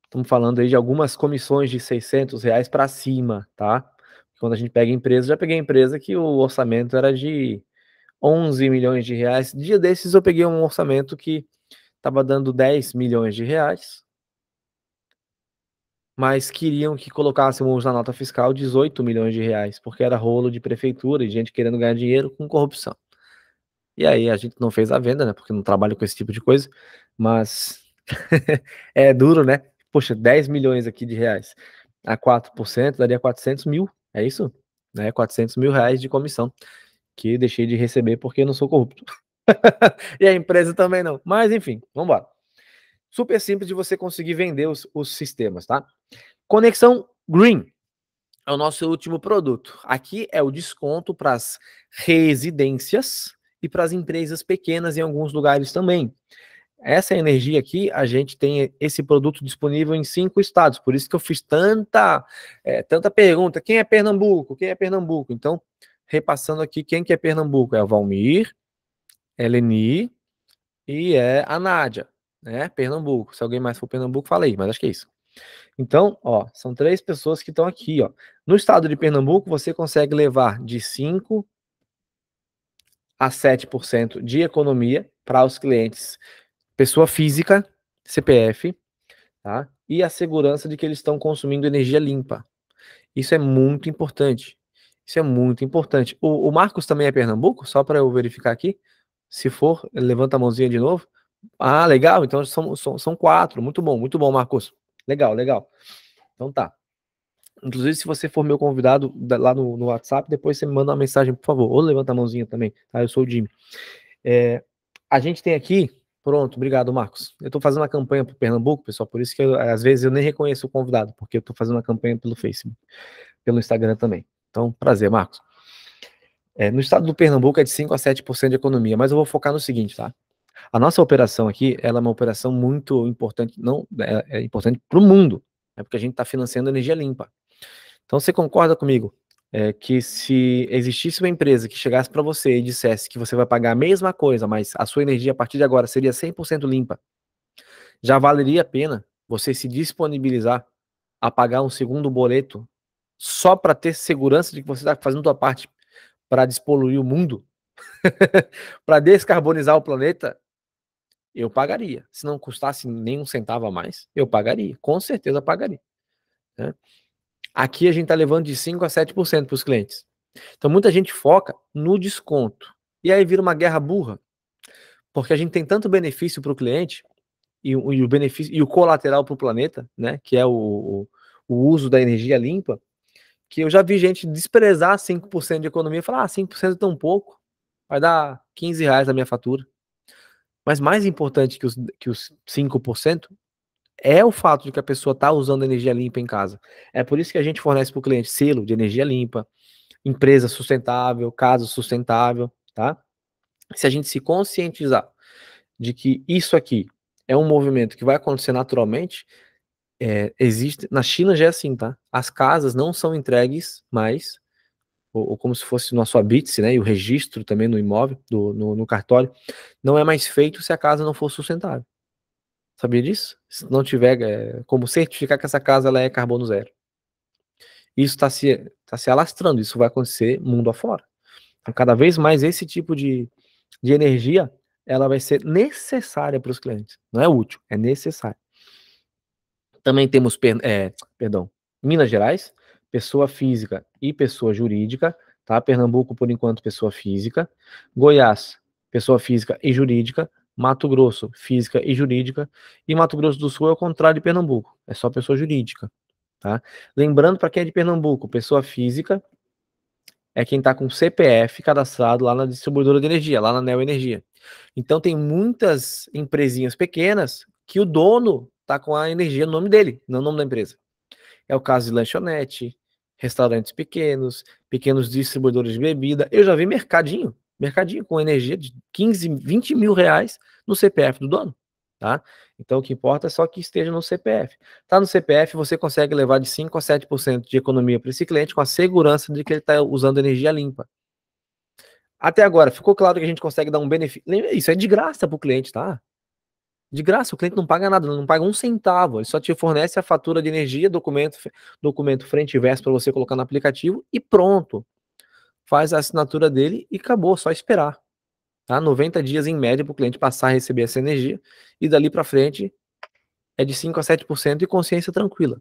estamos falando aí de algumas comissões de 600 reais para cima, tá? Quando a gente pega empresa, já peguei empresa que o orçamento era de 11 milhões de reais. Dia desses eu peguei um orçamento que estava dando 10 milhões de reais, mas queriam que colocássemos na nota fiscal 18 milhões de reais, porque era rolo de prefeitura e gente querendo ganhar dinheiro com corrupção. E aí a gente não fez a venda, né? Porque não trabalho com esse tipo de coisa, mas (laughs) é duro, né? Poxa, 10 milhões aqui de reais a 4% daria 400 mil, é isso? Né? 400 mil reais de comissão que deixei de receber porque eu não sou corrupto. (laughs) e a empresa também não. Mas enfim, vamos embora. Super simples de você conseguir vender os, os sistemas, tá? Conexão Green é o nosso último produto. Aqui é o desconto para as residências e para as empresas pequenas em alguns lugares também. Essa energia aqui, a gente tem esse produto disponível em cinco estados, por isso que eu fiz tanta, é, tanta pergunta. Quem é Pernambuco? Quem é Pernambuco? Então, repassando aqui, quem que é Pernambuco? É o Valmir, Eleni e é a Nádia né? Pernambuco. Se alguém mais for Pernambuco, fala aí, mas acho que é isso. Então, ó, são três pessoas que estão aqui, ó. No estado de Pernambuco, você consegue levar de 5 a 7% de economia para os clientes, pessoa física, CPF, tá? E a segurança de que eles estão consumindo energia limpa. Isso é muito importante. Isso é muito importante. O, o Marcos também é Pernambuco, só para eu verificar aqui. Se for, levanta a mãozinha de novo. Ah, legal. Então são, são, são quatro. Muito bom, muito bom, Marcos. Legal, legal. Então tá. Inclusive, se você for meu convidado lá no, no WhatsApp, depois você me manda uma mensagem, por favor. Ou levanta a mãozinha também, tá? Eu sou o Jimmy. É, a gente tem aqui. Pronto, obrigado, Marcos. Eu estou fazendo uma campanha para Pernambuco, pessoal, por isso que eu, às vezes eu nem reconheço o convidado, porque eu estou fazendo uma campanha pelo Facebook, pelo Instagram também. Então, prazer, Marcos. É, no estado do Pernambuco é de 5 a 7% de economia, mas eu vou focar no seguinte, tá? A nossa operação aqui, ela é uma operação muito importante, não é, é importante para o mundo, é porque a gente está financiando energia limpa. Então você concorda comigo é, que se existisse uma empresa que chegasse para você e dissesse que você vai pagar a mesma coisa, mas a sua energia a partir de agora seria 100% limpa, já valeria a pena você se disponibilizar a pagar um segundo boleto só para ter segurança de que você está fazendo a sua parte para despoluir o mundo, (laughs) para descarbonizar o planeta? eu pagaria. Se não custasse nem um centavo a mais, eu pagaria. Com certeza pagaria. Né? Aqui a gente está levando de 5% a 7% para os clientes. Então muita gente foca no desconto. E aí vira uma guerra burra. Porque a gente tem tanto benefício para o cliente e, e, o benefício e o colateral para o planeta, né? Que é o, o, o, uso da energia limpa, que eu já vi gente desprezar 5% de economia e falar: ah, 5% é tão pouco, vai dar 15 reais na minha fatura. Mas mais importante que os, que os 5% é o fato de que a pessoa está usando energia limpa em casa. É por isso que a gente fornece para o cliente selo de energia limpa, empresa sustentável, casa sustentável, tá? Se a gente se conscientizar de que isso aqui é um movimento que vai acontecer naturalmente, é, existe. Na China já é assim, tá? As casas não são entregues mais ou, ou como se fosse o nosso habite né, e o registro também no imóvel, do, no, no cartório, não é mais feito se a casa não for sustentável. Sabia disso? Se não tiver é, como certificar que essa casa ela é carbono zero. Isso está se, tá se alastrando, isso vai acontecer mundo afora. Então, cada vez mais esse tipo de, de energia ela vai ser necessária para os clientes. Não é útil, é necessária. Também temos, é, perdão, Minas Gerais, pessoa física e pessoa jurídica, tá? Pernambuco, por enquanto, pessoa física. Goiás, pessoa física e jurídica. Mato Grosso, física e jurídica. E Mato Grosso do Sul é o contrário de Pernambuco, é só pessoa jurídica, tá? Lembrando para quem é de Pernambuco, pessoa física é quem está com CPF cadastrado lá na distribuidora de energia, lá na Neo Energia. Então tem muitas empresinhas pequenas que o dono tá com a energia no nome dele, não no nome da empresa. É o caso de lanchonete, restaurantes pequenos, pequenos distribuidores de bebida. Eu já vi mercadinho, mercadinho com energia de 15, 20 mil reais no CPF do dono. Tá? Então, o que importa é só que esteja no CPF. Tá no CPF, você consegue levar de 5 a 7% de economia para esse cliente com a segurança de que ele está usando energia limpa. Até agora, ficou claro que a gente consegue dar um benefício. Isso é de graça para o cliente, tá? De graça, o cliente não paga nada, não paga um centavo, ele só te fornece a fatura de energia, documento, documento frente e verso para você colocar no aplicativo e pronto. Faz a assinatura dele e acabou, só esperar. Tá? 90 dias em média para o cliente passar a receber essa energia e dali para frente é de 5 a 7% e consciência tranquila,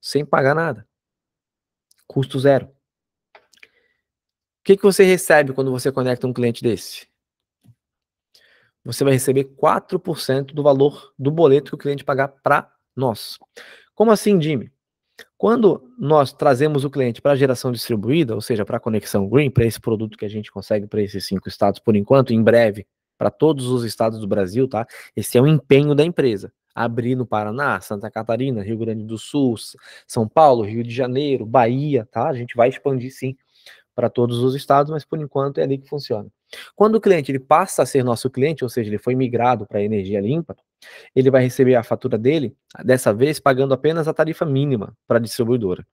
sem pagar nada. Custo zero. O que, que você recebe quando você conecta um cliente desse? você vai receber 4% do valor do boleto que o cliente pagar para nós. Como assim, Jimmy? Quando nós trazemos o cliente para a geração distribuída, ou seja, para a conexão green, para esse produto que a gente consegue para esses cinco estados por enquanto, em breve, para todos os estados do Brasil, tá? Esse é o empenho da empresa. Abrir no Paraná, Santa Catarina, Rio Grande do Sul, São Paulo, Rio de Janeiro, Bahia, tá? A gente vai expandir sim para todos os estados, mas por enquanto é ali que funciona. Quando o cliente ele passa a ser nosso cliente, ou seja, ele foi migrado para a energia limpa, ele vai receber a fatura dele, dessa vez pagando apenas a tarifa mínima para a distribuidora.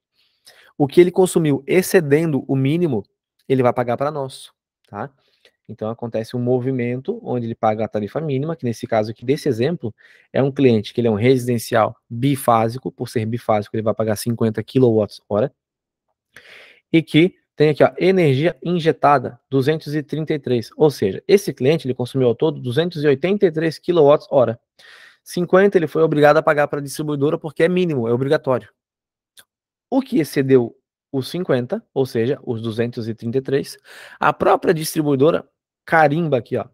O que ele consumiu excedendo o mínimo, ele vai pagar para nós, tá? Então acontece um movimento onde ele paga a tarifa mínima, que nesse caso aqui desse exemplo, é um cliente que ele é um residencial bifásico, por ser bifásico ele vai pagar 50 kWh, e que tem aqui, ó, energia injetada, 233. Ou seja, esse cliente ele consumiu ao todo 283 kWh. 50 ele foi obrigado a pagar para a distribuidora porque é mínimo, é obrigatório. O que excedeu os 50, ou seja, os 233, a própria distribuidora carimba aqui, ó,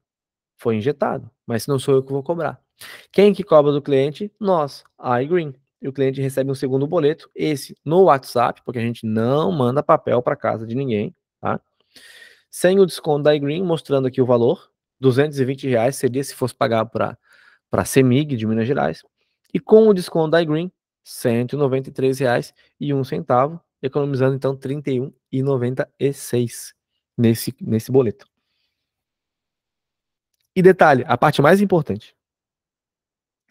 foi injetado, mas não sou eu que vou cobrar. Quem que cobra do cliente? Nós, a iGreen e o cliente recebe um segundo boleto, esse no WhatsApp, porque a gente não manda papel para casa de ninguém, tá? Sem o desconto da iGreen, mostrando aqui o valor, 220 reais seria se fosse pagar para para CEMIG de Minas Gerais, e com o desconto da iGreen, 193 reais e um centavo, economizando então 31,96 nesse nesse boleto. E detalhe, a parte mais importante.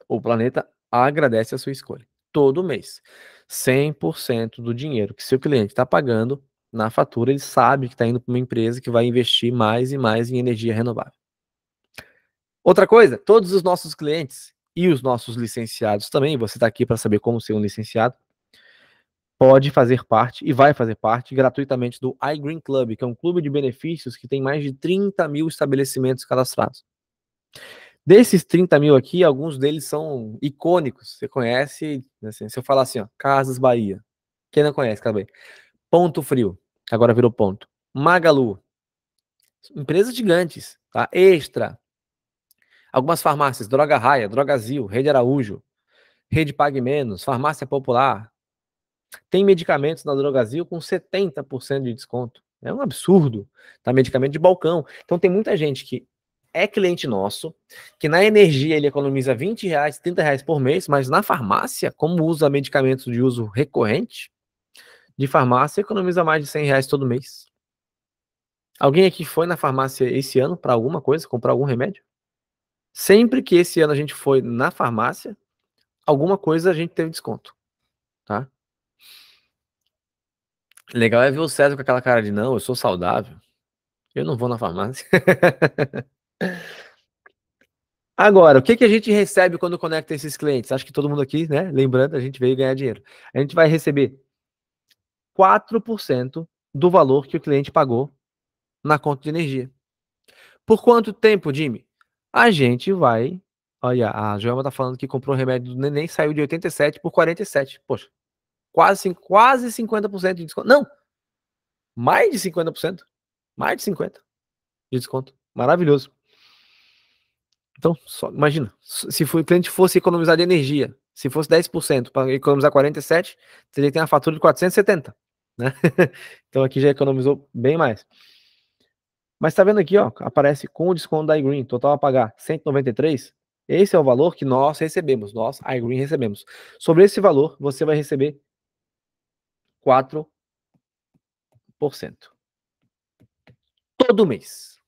O planeta agradece a sua escolha todo mês. 100% do dinheiro que seu cliente está pagando na fatura, ele sabe que está indo para uma empresa que vai investir mais e mais em energia renovável. Outra coisa, todos os nossos clientes e os nossos licenciados também, você está aqui para saber como ser um licenciado, pode fazer parte e vai fazer parte gratuitamente do iGreen Club, que é um clube de benefícios que tem mais de 30 mil estabelecimentos cadastrados. Desses 30 mil aqui, alguns deles são icônicos. Você conhece, assim, se eu falar assim, ó, Casas Bahia. Quem não conhece, Casas Bahia. Ponto Frio, agora virou ponto. Magalu. Empresas gigantes, tá? Extra. Algumas farmácias, Droga Raia, Drogazil, Rede Araújo, Rede Pague Menos, Farmácia Popular. Tem medicamentos na Drogazil com 70% de desconto. É um absurdo, tá? Medicamento de balcão. Então tem muita gente que é cliente nosso, que na energia ele economiza 20 reais, 30 reais por mês, mas na farmácia, como usa medicamentos de uso recorrente, de farmácia economiza mais de 100 reais todo mês. Alguém aqui foi na farmácia esse ano para alguma coisa, comprar algum remédio? Sempre que esse ano a gente foi na farmácia, alguma coisa a gente teve desconto, tá? Legal é ver o César com aquela cara de não, eu sou saudável. Eu não vou na farmácia. (laughs) Agora, o que, que a gente recebe quando conecta esses clientes? Acho que todo mundo aqui, né? Lembrando, a gente veio ganhar dinheiro. A gente vai receber 4% do valor que o cliente pagou na conta de energia. Por quanto tempo, Jimmy? A gente vai. Olha, a Joelma tá falando que comprou um remédio do neném, saiu de 87 por 47. Poxa, quase, quase 50% de desconto. Não! Mais de 50%. Mais de 50% de desconto. Maravilhoso. Então, só, imagina, se o cliente fosse economizar de energia, se fosse 10% para economizar 47, teria que ter uma fatura de 470, né? (laughs) então aqui já economizou bem mais. Mas está vendo aqui, ó, aparece com o desconto da iGreen, total a pagar 193. Esse é o valor que nós recebemos, nós, a iGreen, recebemos. Sobre esse valor, você vai receber 4% todo mês.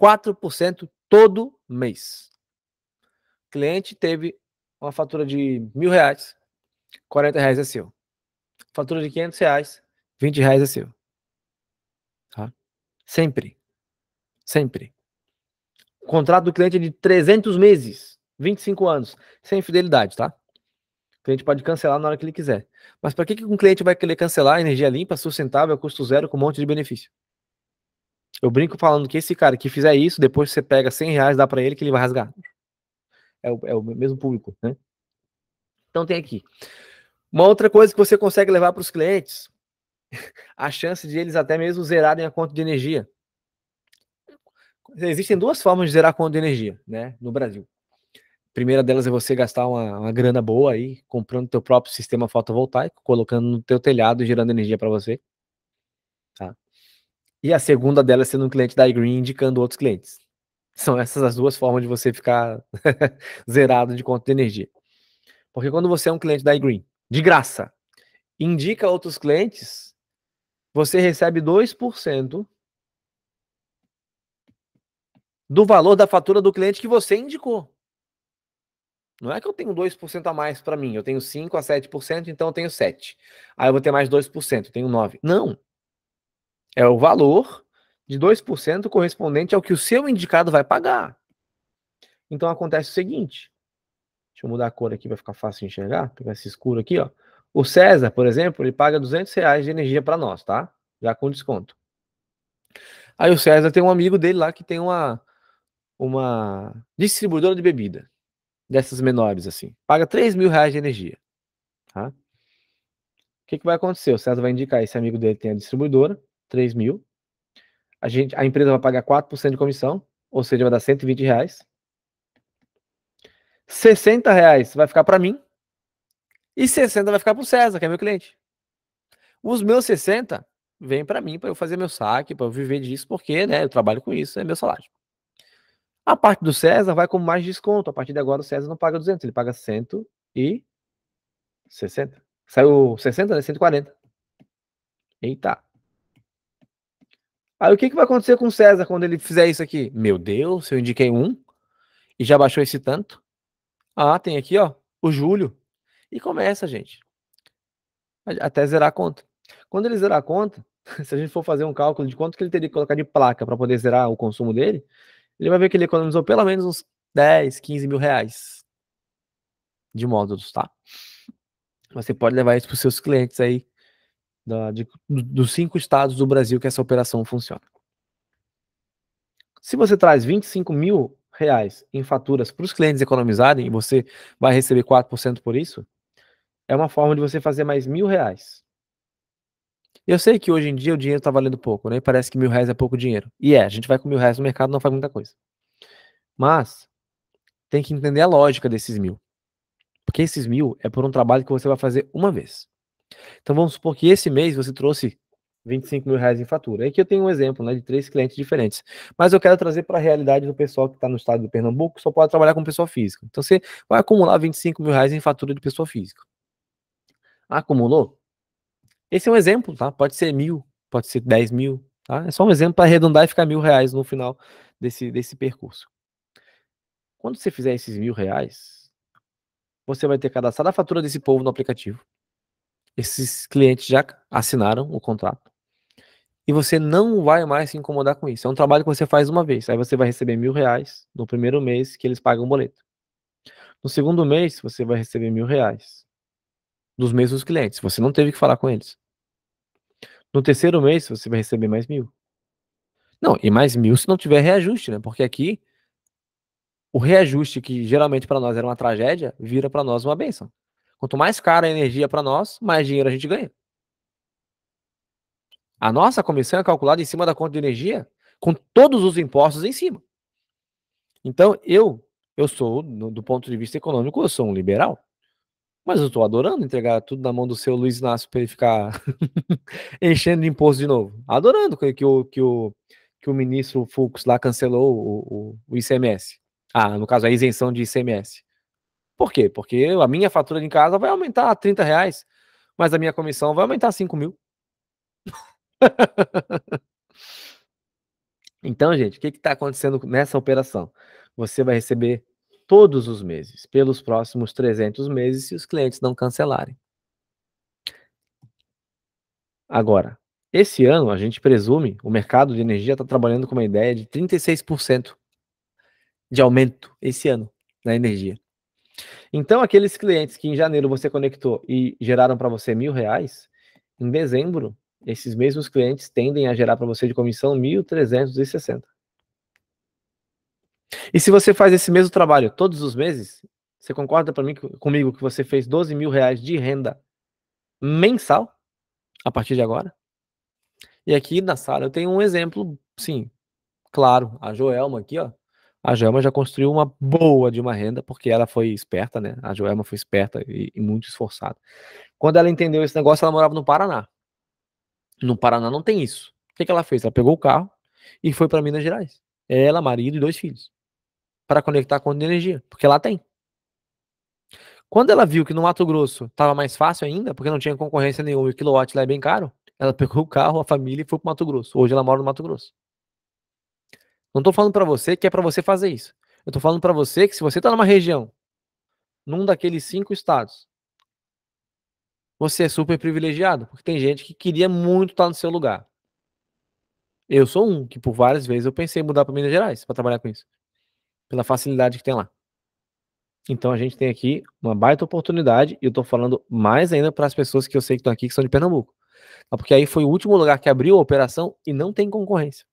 4% todo mês. O cliente teve uma fatura de mil reais, 40 reais é seu. Fatura de 500 reais, 20 reais é seu. Tá? Sempre. Sempre. O contrato do cliente é de 300 meses, 25 anos, sem fidelidade, tá? O cliente pode cancelar na hora que ele quiser. Mas para que, que um cliente vai querer cancelar energia limpa, sustentável, custo zero, com um monte de benefício? Eu brinco falando que esse cara que fizer isso, depois você pega 100 reais, dá para ele que ele vai rasgar. É o, é o mesmo público, né? Então tem aqui. Uma outra coisa que você consegue levar para os clientes, (laughs) a chance de eles até mesmo zerarem a conta de energia. Existem duas formas de zerar a conta de energia, né, no Brasil. A primeira delas é você gastar uma, uma grana boa aí, comprando teu próprio sistema fotovoltaico, colocando no teu telhado e gerando energia para você e a segunda delas é sendo um cliente da iGreen indicando outros clientes. São essas as duas formas de você ficar (laughs) zerado de conta de energia. Porque quando você é um cliente da iGreen, de graça, indica outros clientes, você recebe 2% do valor da fatura do cliente que você indicou. Não é que eu tenho 2% a mais para mim, eu tenho 5 a 7%, então eu tenho 7. Aí eu vou ter mais 2%, eu tenho 9. Não. É o valor de 2% correspondente ao que o seu indicado vai pagar. Então acontece o seguinte. Deixa eu mudar a cor aqui, vai ficar fácil de enxergar. Pegar esse escuro aqui, ó. O César, por exemplo, ele paga 200 reais de energia para nós, tá? Já com desconto. Aí o César tem um amigo dele lá que tem uma, uma distribuidora de bebida. Dessas menores, assim. Paga 3 mil reais de energia. Tá? O que, que vai acontecer? O César vai indicar esse amigo dele que tem a distribuidora. 3 mil. A, gente, a empresa vai pagar 4% de comissão, ou seja, vai dar 120 reais. 60 reais vai ficar para mim e 60 vai ficar para o César, que é meu cliente. Os meus 60 vêm para mim para eu fazer meu saque, para eu viver disso, porque né, eu trabalho com isso, é meu salário. A parte do César vai com mais desconto. A partir de agora o César não paga 200, ele paga 160. Saiu 60, né? 140. Eita. Aí o que, que vai acontecer com o César quando ele fizer isso aqui? Meu Deus, eu indiquei um e já baixou esse tanto. Ah, tem aqui, ó, o Júlio. E começa, gente. Até zerar a conta. Quando ele zerar a conta, (laughs) se a gente for fazer um cálculo de quanto que ele teria que colocar de placa para poder zerar o consumo dele, ele vai ver que ele economizou pelo menos uns 10, 15 mil reais de módulos, tá? Você pode levar isso para os seus clientes aí da, de, dos cinco estados do Brasil que essa operação funciona. Se você traz 25 mil reais em faturas para os clientes economizarem e você vai receber 4% por isso, é uma forma de você fazer mais mil reais. Eu sei que hoje em dia o dinheiro está valendo pouco, né? Parece que mil reais é pouco dinheiro. E é, a gente vai com mil reais no mercado, não faz muita coisa. Mas tem que entender a lógica desses mil. Porque esses mil é por um trabalho que você vai fazer uma vez. Então vamos supor que esse mês você trouxe 25 mil reais em fatura. Aqui eu tenho um exemplo né, de três clientes diferentes. Mas eu quero trazer para a realidade do pessoal que está no estado de Pernambuco, só pode trabalhar com pessoa física. Então você vai acumular 25 mil reais em fatura de pessoa física. Acumulou? Esse é um exemplo, tá? Pode ser mil, pode ser 10 mil, tá? É só um exemplo para arredondar e ficar mil reais no final desse, desse percurso. Quando você fizer esses mil reais, você vai ter cadastrado a fatura desse povo no aplicativo. Esses clientes já assinaram o contrato e você não vai mais se incomodar com isso. É um trabalho que você faz uma vez. Aí você vai receber mil reais no primeiro mês que eles pagam o boleto. No segundo mês, você vai receber mil reais dos mesmos clientes. Você não teve que falar com eles. No terceiro mês, você vai receber mais mil. Não, e mais mil se não tiver reajuste, né? Porque aqui, o reajuste que geralmente para nós era uma tragédia, vira para nós uma benção. Quanto mais cara a energia para nós, mais dinheiro a gente ganha. A nossa comissão é calculada em cima da conta de energia, com todos os impostos em cima. Então, eu eu sou, do ponto de vista econômico, eu sou um liberal. Mas eu estou adorando entregar tudo na mão do seu Luiz Inácio para ele ficar (laughs) enchendo de imposto de novo. Adorando que, o, que, o, que o ministro Fux lá cancelou o, o, o ICMS. Ah, no caso, a isenção de ICMS. Por quê? Porque a minha fatura de casa vai aumentar 30 reais, mas a minha comissão vai aumentar 5 mil. (laughs) então, gente, o que está acontecendo nessa operação? Você vai receber todos os meses, pelos próximos 300 meses, se os clientes não cancelarem. Agora, esse ano, a gente presume, o mercado de energia está trabalhando com uma ideia de 36% de aumento esse ano na energia. Então, aqueles clientes que em janeiro você conectou e geraram para você mil reais, em dezembro, esses mesmos clientes tendem a gerar para você de comissão 1.360. E se você faz esse mesmo trabalho todos os meses, você concorda mim, comigo que você fez 12 mil reais de renda mensal a partir de agora? E aqui na sala eu tenho um exemplo, sim, claro, a Joelma aqui, ó, a Joelma já construiu uma boa de uma renda, porque ela foi esperta, né? A Joelma foi esperta e, e muito esforçada. Quando ela entendeu esse negócio, ela morava no Paraná. No Paraná não tem isso. O que, que ela fez? Ela pegou o carro e foi para Minas Gerais. Ela, marido e dois filhos. Para conectar com a energia, porque lá tem. Quando ela viu que no Mato Grosso estava mais fácil ainda, porque não tinha concorrência nenhuma e o quilowatt lá é bem caro, ela (laughs) pegou o carro, a família e foi para o Mato Grosso. Hoje ela mora no Mato Grosso. Não estou falando para você que é para você fazer isso. Eu estou falando para você que se você está numa região, num daqueles cinco estados, você é super privilegiado, porque tem gente que queria muito estar tá no seu lugar. Eu sou um que por várias vezes eu pensei em mudar para Minas Gerais para trabalhar com isso, pela facilidade que tem lá. Então a gente tem aqui uma baita oportunidade e eu estou falando mais ainda para as pessoas que eu sei que estão aqui que são de Pernambuco. Porque aí foi o último lugar que abriu a operação e não tem concorrência.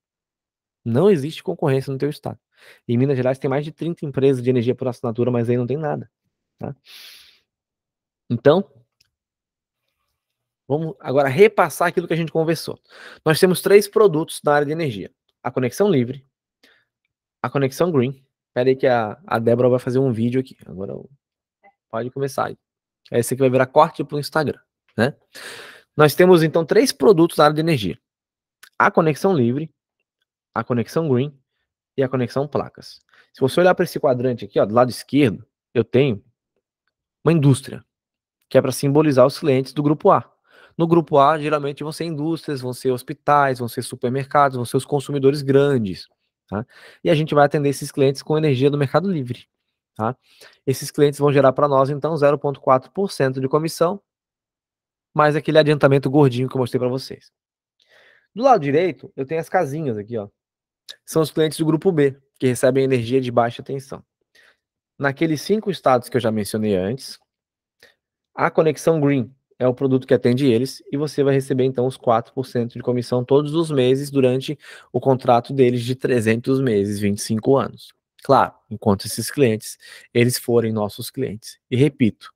Não existe concorrência no teu estado. Em Minas Gerais tem mais de 30 empresas de energia por assinatura, mas aí não tem nada. Tá? Então, vamos agora repassar aquilo que a gente conversou. Nós temos três produtos na área de energia: a conexão livre, a conexão green. Espera aí que a, a Débora vai fazer um vídeo aqui. Agora pode começar. É esse aqui vai virar corte para o Instagram. Né? Nós temos então três produtos na área de energia: a conexão livre, a conexão green e a conexão placas. Se você olhar para esse quadrante aqui, ó, do lado esquerdo, eu tenho uma indústria, que é para simbolizar os clientes do grupo A. No grupo A, geralmente vão ser indústrias, vão ser hospitais, vão ser supermercados, vão ser os consumidores grandes. Tá? E a gente vai atender esses clientes com energia do Mercado Livre. Tá? Esses clientes vão gerar para nós, então, 0,4% de comissão, mais aquele adiantamento gordinho que eu mostrei para vocês. Do lado direito, eu tenho as casinhas aqui, ó, são os clientes do grupo B, que recebem energia de baixa tensão. Naqueles cinco estados que eu já mencionei antes, a conexão Green é o produto que atende eles e você vai receber então os 4% de comissão todos os meses durante o contrato deles de 300 meses, 25 anos. Claro, enquanto esses clientes, eles forem nossos clientes. E repito,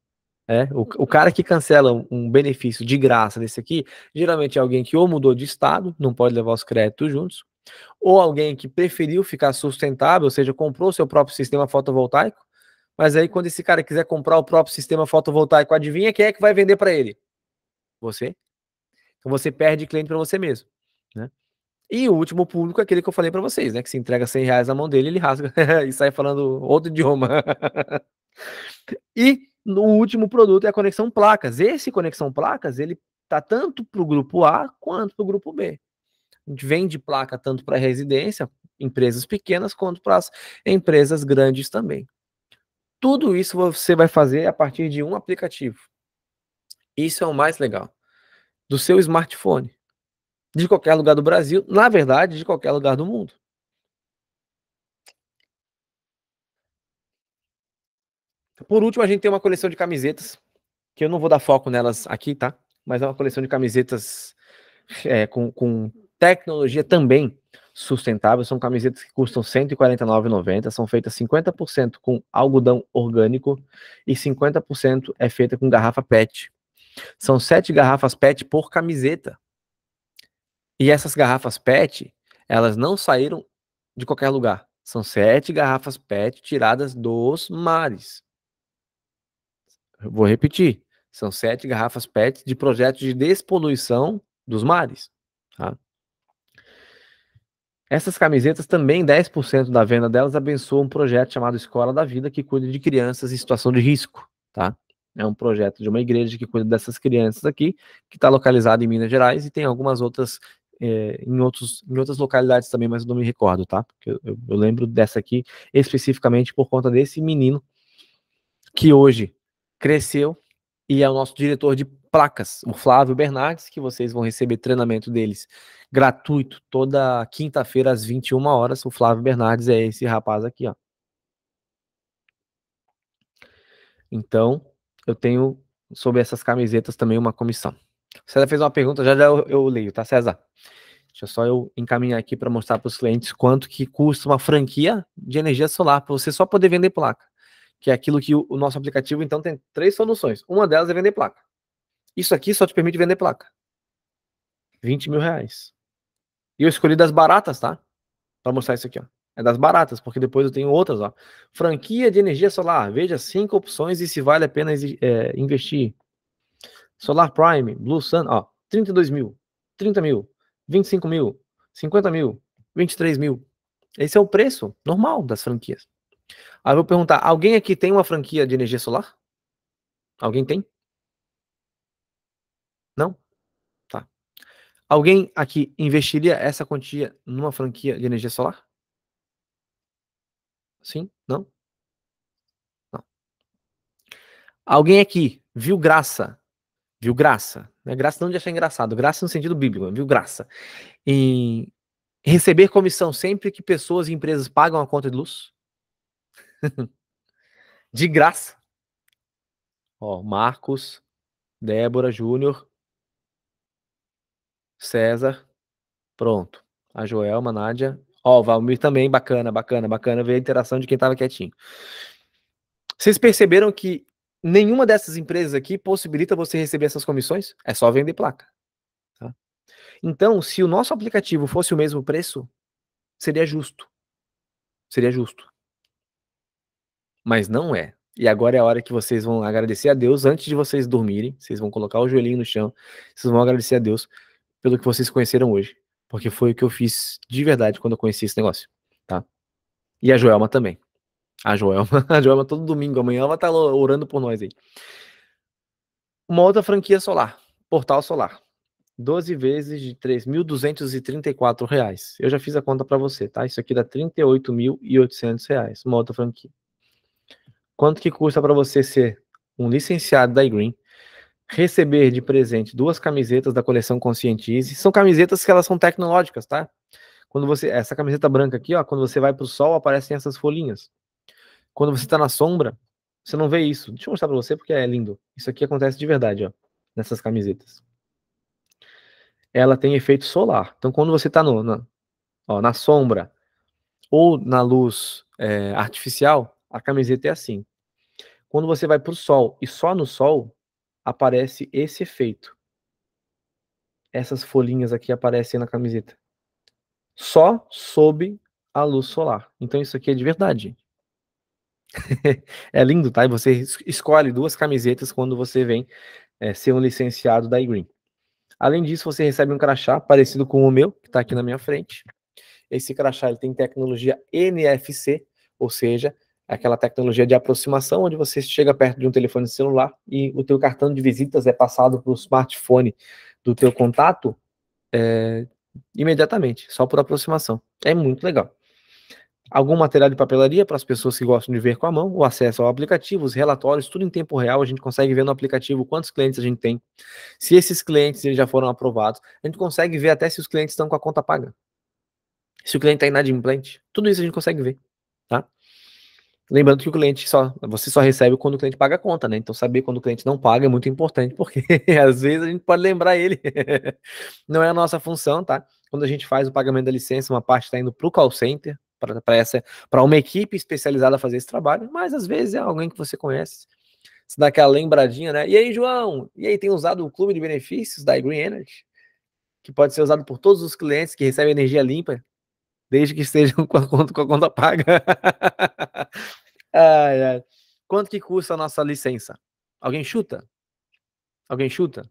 é, o, o, cara que cancela um benefício de graça desse aqui, geralmente é alguém que ou mudou de estado, não pode levar os créditos juntos, ou alguém que preferiu ficar sustentável, ou seja, comprou seu próprio sistema fotovoltaico, mas aí quando esse cara quiser comprar o próprio sistema fotovoltaico, adivinha quem é que vai vender para ele? Você. Então você perde cliente para você mesmo, né? E o último público é aquele que eu falei para vocês, né? Que se entrega 100 reais na mão dele, ele rasga (laughs) e sai falando outro idioma. (laughs) e no último produto é a conexão placas. Esse conexão placas, ele tá tanto para o grupo A quanto para o grupo B vende placa tanto para residência, empresas pequenas, quanto para as empresas grandes também. Tudo isso você vai fazer a partir de um aplicativo. Isso é o mais legal. Do seu smartphone. De qualquer lugar do Brasil, na verdade, de qualquer lugar do mundo. Por último, a gente tem uma coleção de camisetas, que eu não vou dar foco nelas aqui, tá? Mas é uma coleção de camisetas é, com, com Tecnologia também sustentável, são camisetas que custam R$ 149,90, são feitas 50% com algodão orgânico e 50% é feita com garrafa PET. São sete garrafas PET por camiseta. E essas garrafas PET, elas não saíram de qualquer lugar. São sete garrafas PET tiradas dos mares. Eu vou repetir. São sete garrafas PET de projetos de despoluição dos mares. Tá? Essas camisetas também, 10% da venda delas abençoa um projeto chamado Escola da Vida, que cuida de crianças em situação de risco, tá? É um projeto de uma igreja que cuida dessas crianças aqui, que está localizado em Minas Gerais e tem algumas outras é, em, outros, em outras localidades também, mas eu não me recordo, tá? Porque eu, eu, eu lembro dessa aqui especificamente por conta desse menino que hoje cresceu e é o nosso diretor de placas. O Flávio Bernardes, que vocês vão receber treinamento deles gratuito toda quinta-feira às 21 horas. O Flávio Bernardes é esse rapaz aqui, ó. Então, eu tenho sobre essas camisetas também uma comissão. César fez uma pergunta, já, eu, eu leio, tá, César? Deixa só eu encaminhar aqui para mostrar para os clientes quanto que custa uma franquia de energia solar para você só poder vender placa. Que é aquilo que o, o nosso aplicativo, então, tem três soluções. Uma delas é vender placa. Isso aqui só te permite vender placa. 20 mil reais. E eu escolhi das baratas, tá? Pra mostrar isso aqui, ó. É das baratas, porque depois eu tenho outras, ó. Franquia de energia solar. Veja cinco opções e se vale a pena é, investir. Solar Prime, Blue Sun, ó. 32 mil, 30 mil, 25 mil, 50 mil, 23 mil. Esse é o preço normal das franquias. Aí eu vou perguntar: alguém aqui tem uma franquia de energia solar? Alguém tem? Alguém aqui investiria essa quantia numa franquia de energia solar? Sim? Não? Não. Alguém aqui viu graça? Viu graça? Né? Graça não de achar engraçado, graça no sentido bíblico, viu graça. Em receber comissão sempre que pessoas e empresas pagam a conta de luz? (laughs) de graça. Ó, Marcos, Débora Júnior, César, pronto. A Joelma, Nádia. Ó, o Valmir também, bacana, bacana, bacana ver a interação de quem estava quietinho. Vocês perceberam que nenhuma dessas empresas aqui possibilita você receber essas comissões? É só vender placa. Tá? Então, se o nosso aplicativo fosse o mesmo preço, seria justo. Seria justo. Mas não é. E agora é a hora que vocês vão agradecer a Deus antes de vocês dormirem. Vocês vão colocar o joelhinho no chão. Vocês vão agradecer a Deus pelo que vocês conheceram hoje, porque foi o que eu fiz de verdade quando eu conheci esse negócio, tá? E a Joelma também. A Joelma, (laughs) a Joelma todo domingo, amanhã ela tá orando por nós aí. Uma outra franquia solar, Portal Solar. 12 vezes de R$ reais. Eu já fiz a conta para você, tá? Isso aqui dá R$ 38.800. Uma outra franquia. Quanto que custa para você ser um licenciado da iGreen, receber de presente duas camisetas da coleção Conscientize. São camisetas que elas são tecnológicas, tá? Quando você essa camiseta branca aqui, ó, quando você vai para o sol aparecem essas folhinhas. Quando você está na sombra, você não vê isso. Deixa eu mostrar para você porque é lindo. Isso aqui acontece de verdade, ó, nessas camisetas. Ela tem efeito solar. Então quando você está no, na, na sombra ou na luz é, artificial, a camiseta é assim. Quando você vai para o sol e só no sol, aparece esse efeito. Essas folhinhas aqui aparecem na camiseta. Só sob a luz solar. Então isso aqui é de verdade. (laughs) é lindo, tá? E você escolhe duas camisetas quando você vem é, ser um licenciado da iGreen. Além disso, você recebe um crachá parecido com o meu, que está aqui na minha frente. Esse crachá ele tem tecnologia NFC, ou seja, aquela tecnologia de aproximação, onde você chega perto de um telefone celular e o teu cartão de visitas é passado para o smartphone do teu contato é, imediatamente, só por aproximação. É muito legal. Algum material de papelaria para as pessoas que gostam de ver com a mão, o acesso ao aplicativo, os relatórios, tudo em tempo real, a gente consegue ver no aplicativo quantos clientes a gente tem. Se esses clientes eles já foram aprovados, a gente consegue ver até se os clientes estão com a conta paga. Se o cliente está inadimplente, tudo isso a gente consegue ver. Lembrando que o cliente só, você só recebe quando o cliente paga a conta, né? Então saber quando o cliente não paga é muito importante, porque (laughs) às vezes a gente pode lembrar ele. (laughs) não é a nossa função, tá? Quando a gente faz o pagamento da licença, uma parte está indo para o call center, para essa, para uma equipe especializada fazer esse trabalho, mas às vezes é alguém que você conhece. Você dá aquela lembradinha, né? E aí, João? E aí, tem usado o clube de benefícios da Green Energy, que pode ser usado por todos os clientes que recebem energia limpa, desde que estejam (laughs) com a conta, com a conta paga. Ai, ai. Quanto que custa a nossa licença? Alguém chuta? Alguém chuta?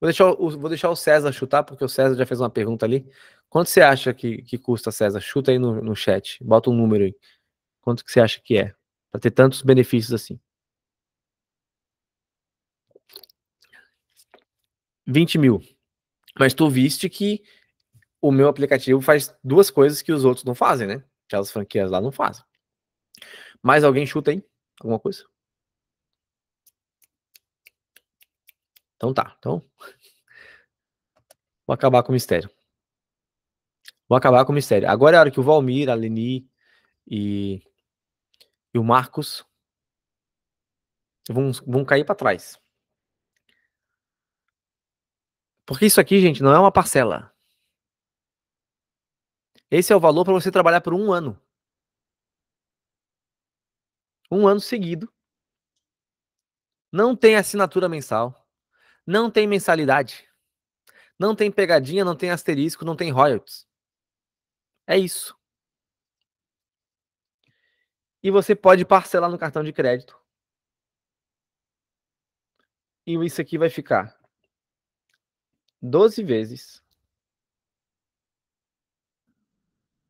Vou deixar, o, vou deixar o César chutar, porque o César já fez uma pergunta ali. Quanto você acha que, que custa, César? Chuta aí no, no chat. Bota um número aí. Quanto que você acha que é? Pra ter tantos benefícios assim. 20 mil. Mas tu viste que o meu aplicativo faz duas coisas que os outros não fazem, né? Aquelas franquias lá não fazem. Mais alguém chuta aí? Alguma coisa? Então tá. Então. (laughs) Vou acabar com o mistério. Vou acabar com o mistério. Agora é a hora que o Valmir, a Leni e, e o Marcos vão, vão cair para trás. Porque isso aqui, gente, não é uma parcela. Esse é o valor para você trabalhar por um ano. Um ano seguido. Não tem assinatura mensal. Não tem mensalidade. Não tem pegadinha, não tem asterisco, não tem royalties. É isso. E você pode parcelar no cartão de crédito. E isso aqui vai ficar 12 vezes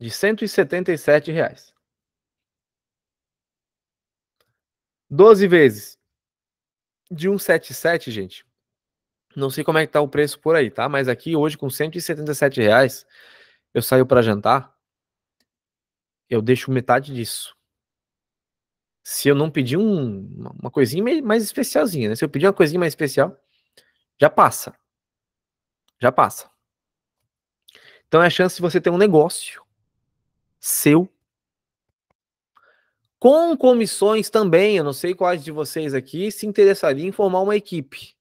de 177 reais. 12 vezes de 177, gente. Não sei como é que tá o preço por aí, tá? Mas aqui hoje com 177 reais, eu saio para jantar, eu deixo metade disso. Se eu não pedir um, uma coisinha mais especialzinha, né? Se eu pedir uma coisinha mais especial, já passa. Já passa. Então é a chance de você ter um negócio seu, com comissões também. Eu não sei quais de vocês aqui se interessaria em formar uma equipe.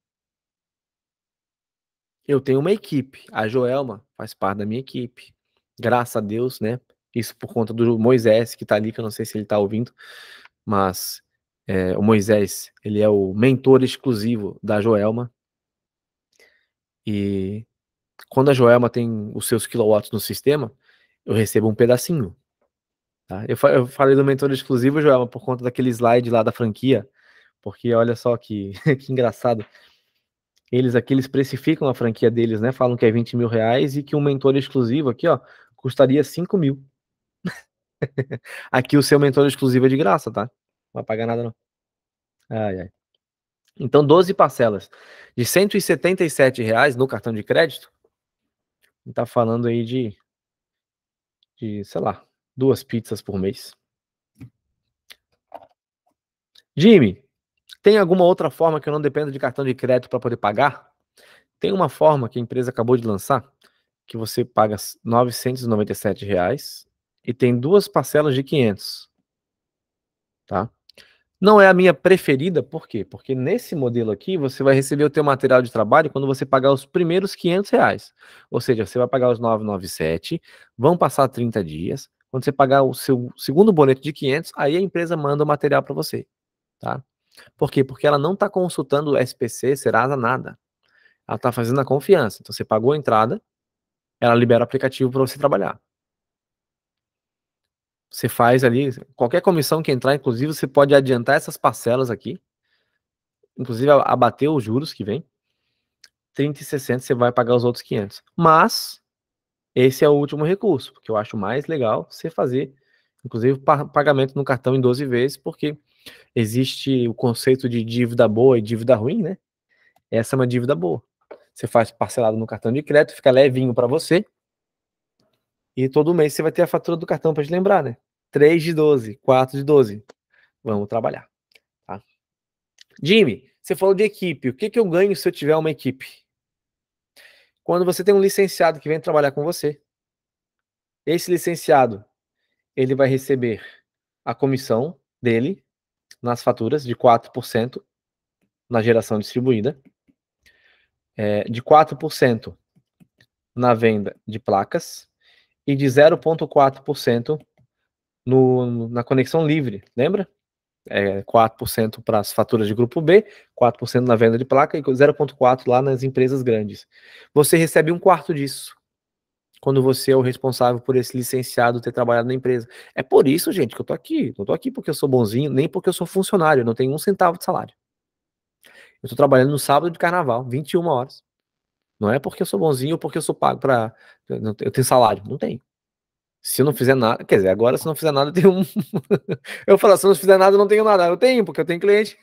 Eu tenho uma equipe. A Joelma faz parte da minha equipe. Graças a Deus, né? Isso por conta do Moisés, que tá ali, que eu não sei se ele tá ouvindo, mas é, o Moisés, ele é o mentor exclusivo da Joelma. E quando a Joelma tem os seus quilowatts no sistema, eu recebo um pedacinho. Tá? Eu, eu falei do mentor exclusivo, joel por conta daquele slide lá da franquia, porque olha só que, (laughs) que engraçado. Eles aqui, eles precificam a franquia deles, né? Falam que é 20 mil reais e que um mentor exclusivo aqui, ó, custaria 5 mil. (laughs) aqui o seu mentor exclusivo é de graça, tá? Não vai pagar nada, não. Ai, ai. Então, 12 parcelas de 177 reais no cartão de crédito. Tá falando aí de de, sei lá, duas pizzas por mês. Jimmy, tem alguma outra forma que eu não dependa de cartão de crédito para poder pagar? Tem uma forma que a empresa acabou de lançar que você paga R$ 997 reais e tem duas parcelas de 500. Tá? Não é a minha preferida, por quê? Porque nesse modelo aqui, você vai receber o teu material de trabalho quando você pagar os primeiros 500 reais. Ou seja, você vai pagar os 997, vão passar 30 dias, quando você pagar o seu segundo boleto de 500, aí a empresa manda o material para você, tá? Por quê? Porque ela não está consultando o SPC, Serasa, nada. Ela está fazendo a confiança. Então, você pagou a entrada, ela libera o aplicativo para você trabalhar. Você faz ali, qualquer comissão que entrar, inclusive, você pode adiantar essas parcelas aqui, inclusive abater os juros que vem. 30 e 60 você vai pagar os outros 500. Mas esse é o último recurso, porque eu acho mais legal você fazer, inclusive, pagamento no cartão em 12 vezes, porque existe o conceito de dívida boa e dívida ruim, né? Essa é uma dívida boa. Você faz parcelado no cartão de crédito, fica levinho para você, e todo mês você vai ter a fatura do cartão para te lembrar, né? 3 de 12, 4 de 12. Vamos trabalhar. Tá? Jimmy, você falou de equipe. O que, que eu ganho se eu tiver uma equipe? Quando você tem um licenciado que vem trabalhar com você, esse licenciado ele vai receber a comissão dele nas faturas de 4% na geração distribuída, é, de 4% na venda de placas, e de 0,4% na conexão livre, lembra? É 4% para as faturas de grupo B, 4% na venda de placa e 0,4% lá nas empresas grandes. Você recebe um quarto disso quando você é o responsável por esse licenciado ter trabalhado na empresa. É por isso, gente, que eu tô aqui. Não tô aqui porque eu sou bonzinho, nem porque eu sou funcionário, não tenho um centavo de salário. Eu estou trabalhando no sábado de carnaval, 21 horas. Não é porque eu sou bonzinho ou porque eu sou pago para eu tenho salário? Não tem. Se eu não fizer nada, quer dizer, agora se não fizer nada, eu tenho um. (laughs) eu falo, se eu não fizer nada, eu não tenho nada. Eu tenho, porque eu tenho cliente.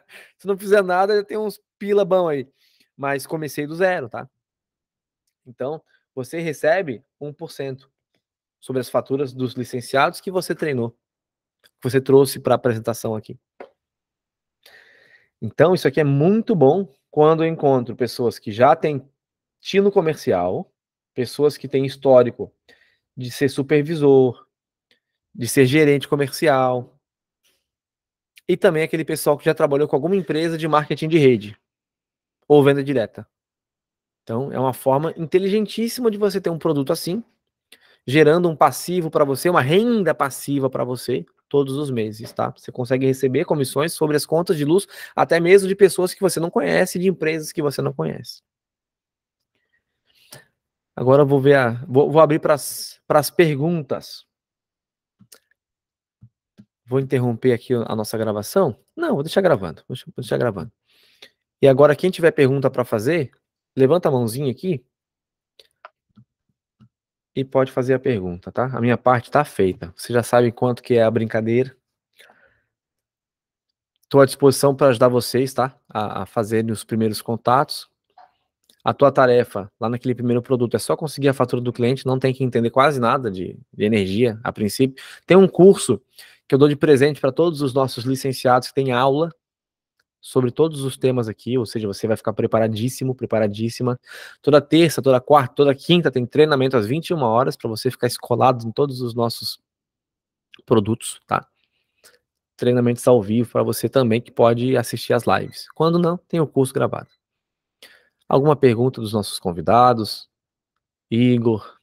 (laughs) se não fizer nada, eu tenho uns pila bom aí. Mas comecei do zero, tá? Então, você recebe 1% sobre as faturas dos licenciados que você treinou, que você trouxe para a apresentação aqui. Então, isso aqui é muito bom quando eu encontro pessoas que já têm tino comercial, pessoas que têm histórico de ser supervisor, de ser gerente comercial. E também aquele pessoal que já trabalhou com alguma empresa de marketing de rede ou venda direta. Então, é uma forma inteligentíssima de você ter um produto assim, gerando um passivo para você, uma renda passiva para você todos os meses, tá? Você consegue receber comissões sobre as contas de luz, até mesmo de pessoas que você não conhece, de empresas que você não conhece. Agora vou ver a, vou, vou abrir para as perguntas. Vou interromper aqui a nossa gravação? Não, vou deixar gravando. Vou deixar gravando. E agora quem tiver pergunta para fazer, levanta a mãozinha aqui e pode fazer a pergunta, tá? A minha parte está feita. Você já sabe quanto que é a brincadeira. Estou à disposição para ajudar vocês, tá? A, a fazerem os primeiros contatos a tua tarefa lá naquele primeiro produto é só conseguir a fatura do cliente, não tem que entender quase nada de, de energia a princípio. Tem um curso que eu dou de presente para todos os nossos licenciados que tem aula sobre todos os temas aqui, ou seja, você vai ficar preparadíssimo, preparadíssima. Toda terça, toda quarta, toda quinta tem treinamento às 21 horas para você ficar escolado em todos os nossos produtos, tá? Treinamentos ao vivo para você também que pode assistir as lives. Quando não, tem o curso gravado. Alguma pergunta dos nossos convidados? Igor,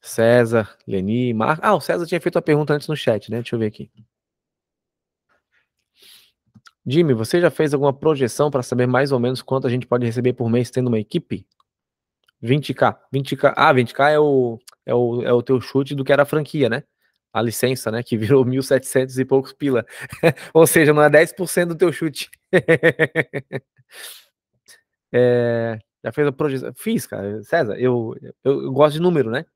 César, Leni, Marcos. Ah, o César tinha feito a pergunta antes no chat, né? Deixa eu ver aqui. Jimmy, você já fez alguma projeção para saber mais ou menos quanto a gente pode receber por mês tendo uma equipe? 20k. 20k. Ah, 20k é o, é o, é o teu chute do que era a franquia, né? A licença, né? Que virou 1.700 (laughs) e poucos pila. (laughs) ou seja, não é 10% do teu chute. (laughs) É, já fez a projeção. Fiz, cara. César, eu, eu, eu, gosto de número, né?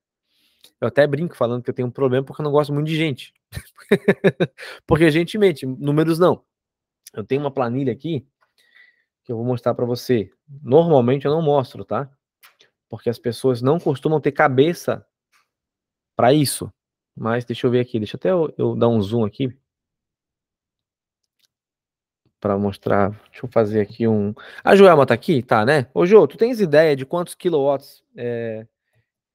Eu até brinco falando que eu tenho um problema porque eu não gosto muito de gente. (laughs) porque gente mente, números não. Eu tenho uma planilha aqui que eu vou mostrar para você. Normalmente eu não mostro, tá? Porque as pessoas não costumam ter cabeça para isso. Mas deixa eu ver aqui, deixa até eu, eu dar um zoom aqui para mostrar. Deixa eu fazer aqui um. A ah, Joelma tá aqui? Tá, né? Ô, Jô, tu tens ideia de quantos quilowatts é,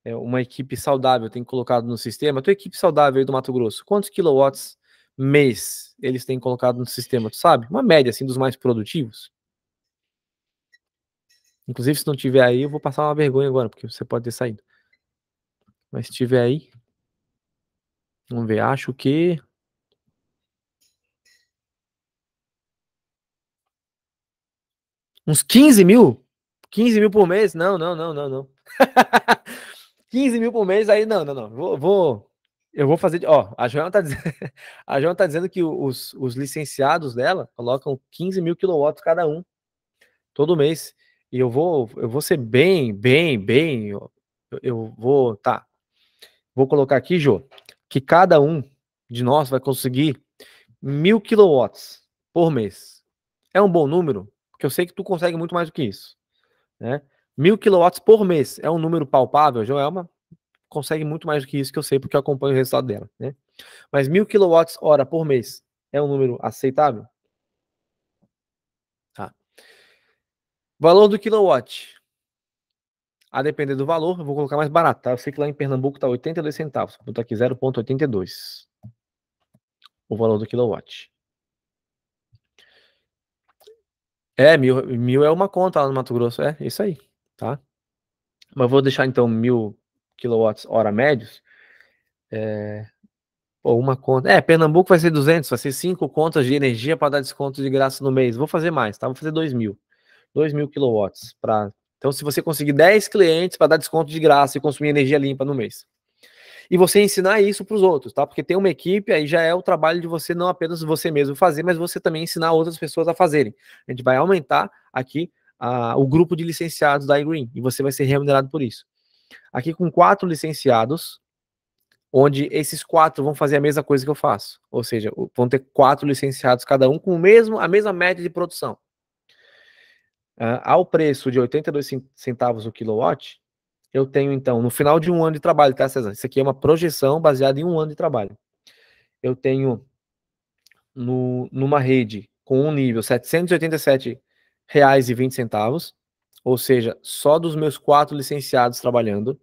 é uma equipe saudável tem colocado no sistema? A tua equipe saudável aí do Mato Grosso, quantos quilowatts mês eles têm colocado no sistema? Tu sabe? Uma média, assim, dos mais produtivos? Inclusive, se não tiver aí, eu vou passar uma vergonha agora, porque você pode ter saído. Mas se tiver aí. Vamos ver, acho que Uns 15 mil? 15 mil por mês? Não, não, não, não, não. 15 (laughs) mil por mês, aí não, não, não. Vou, vou eu vou fazer. Ó, a Joana tá dizendo, (laughs) a Joana tá dizendo que os, os licenciados dela colocam 15 mil quilowatts cada um, todo mês. E eu vou, eu vou ser bem, bem, bem. Eu, eu vou, tá. Vou colocar aqui, João que cada um de nós vai conseguir mil quilowatts por mês. É um bom número? que eu sei que tu consegue muito mais do que isso. Né? Mil quilowatts por mês é um número palpável, Joelma consegue muito mais do que isso que eu sei porque eu acompanho o resultado dela, né? Mas mil quilowatts hora por mês é um número aceitável? Tá. Valor do quilowatt. A depender do valor, eu vou colocar mais barato, tá? Eu sei que lá em Pernambuco tá 82 centavos, vou botar aqui 0.82. O valor do quilowatt. É, mil, mil é uma conta lá no Mato Grosso, é isso aí, tá? Mas vou deixar então mil quilowatts hora médios. É, ou uma conta. É, Pernambuco vai ser 200, vai ser cinco contas de energia para dar desconto de graça no mês. Vou fazer mais, tá? Vou fazer dois mil. dois mil quilowatts. Pra... Então, se você conseguir 10 clientes para dar desconto de graça e consumir energia limpa no mês e você ensinar isso para os outros, tá? Porque tem uma equipe, aí já é o trabalho de você não apenas você mesmo fazer, mas você também ensinar outras pessoas a fazerem. A gente vai aumentar aqui a, o grupo de licenciados da iGreen e você vai ser remunerado por isso. Aqui com quatro licenciados, onde esses quatro vão fazer a mesma coisa que eu faço, ou seja, vão ter quatro licenciados cada um com o mesmo a mesma média de produção. Uh, ao preço de 82 centavos o quilowatt, eu tenho, então, no final de um ano de trabalho, tá, César? Isso aqui é uma projeção baseada em um ano de trabalho. Eu tenho no, numa rede com um nível R$ 787,20, ou seja, só dos meus quatro licenciados trabalhando.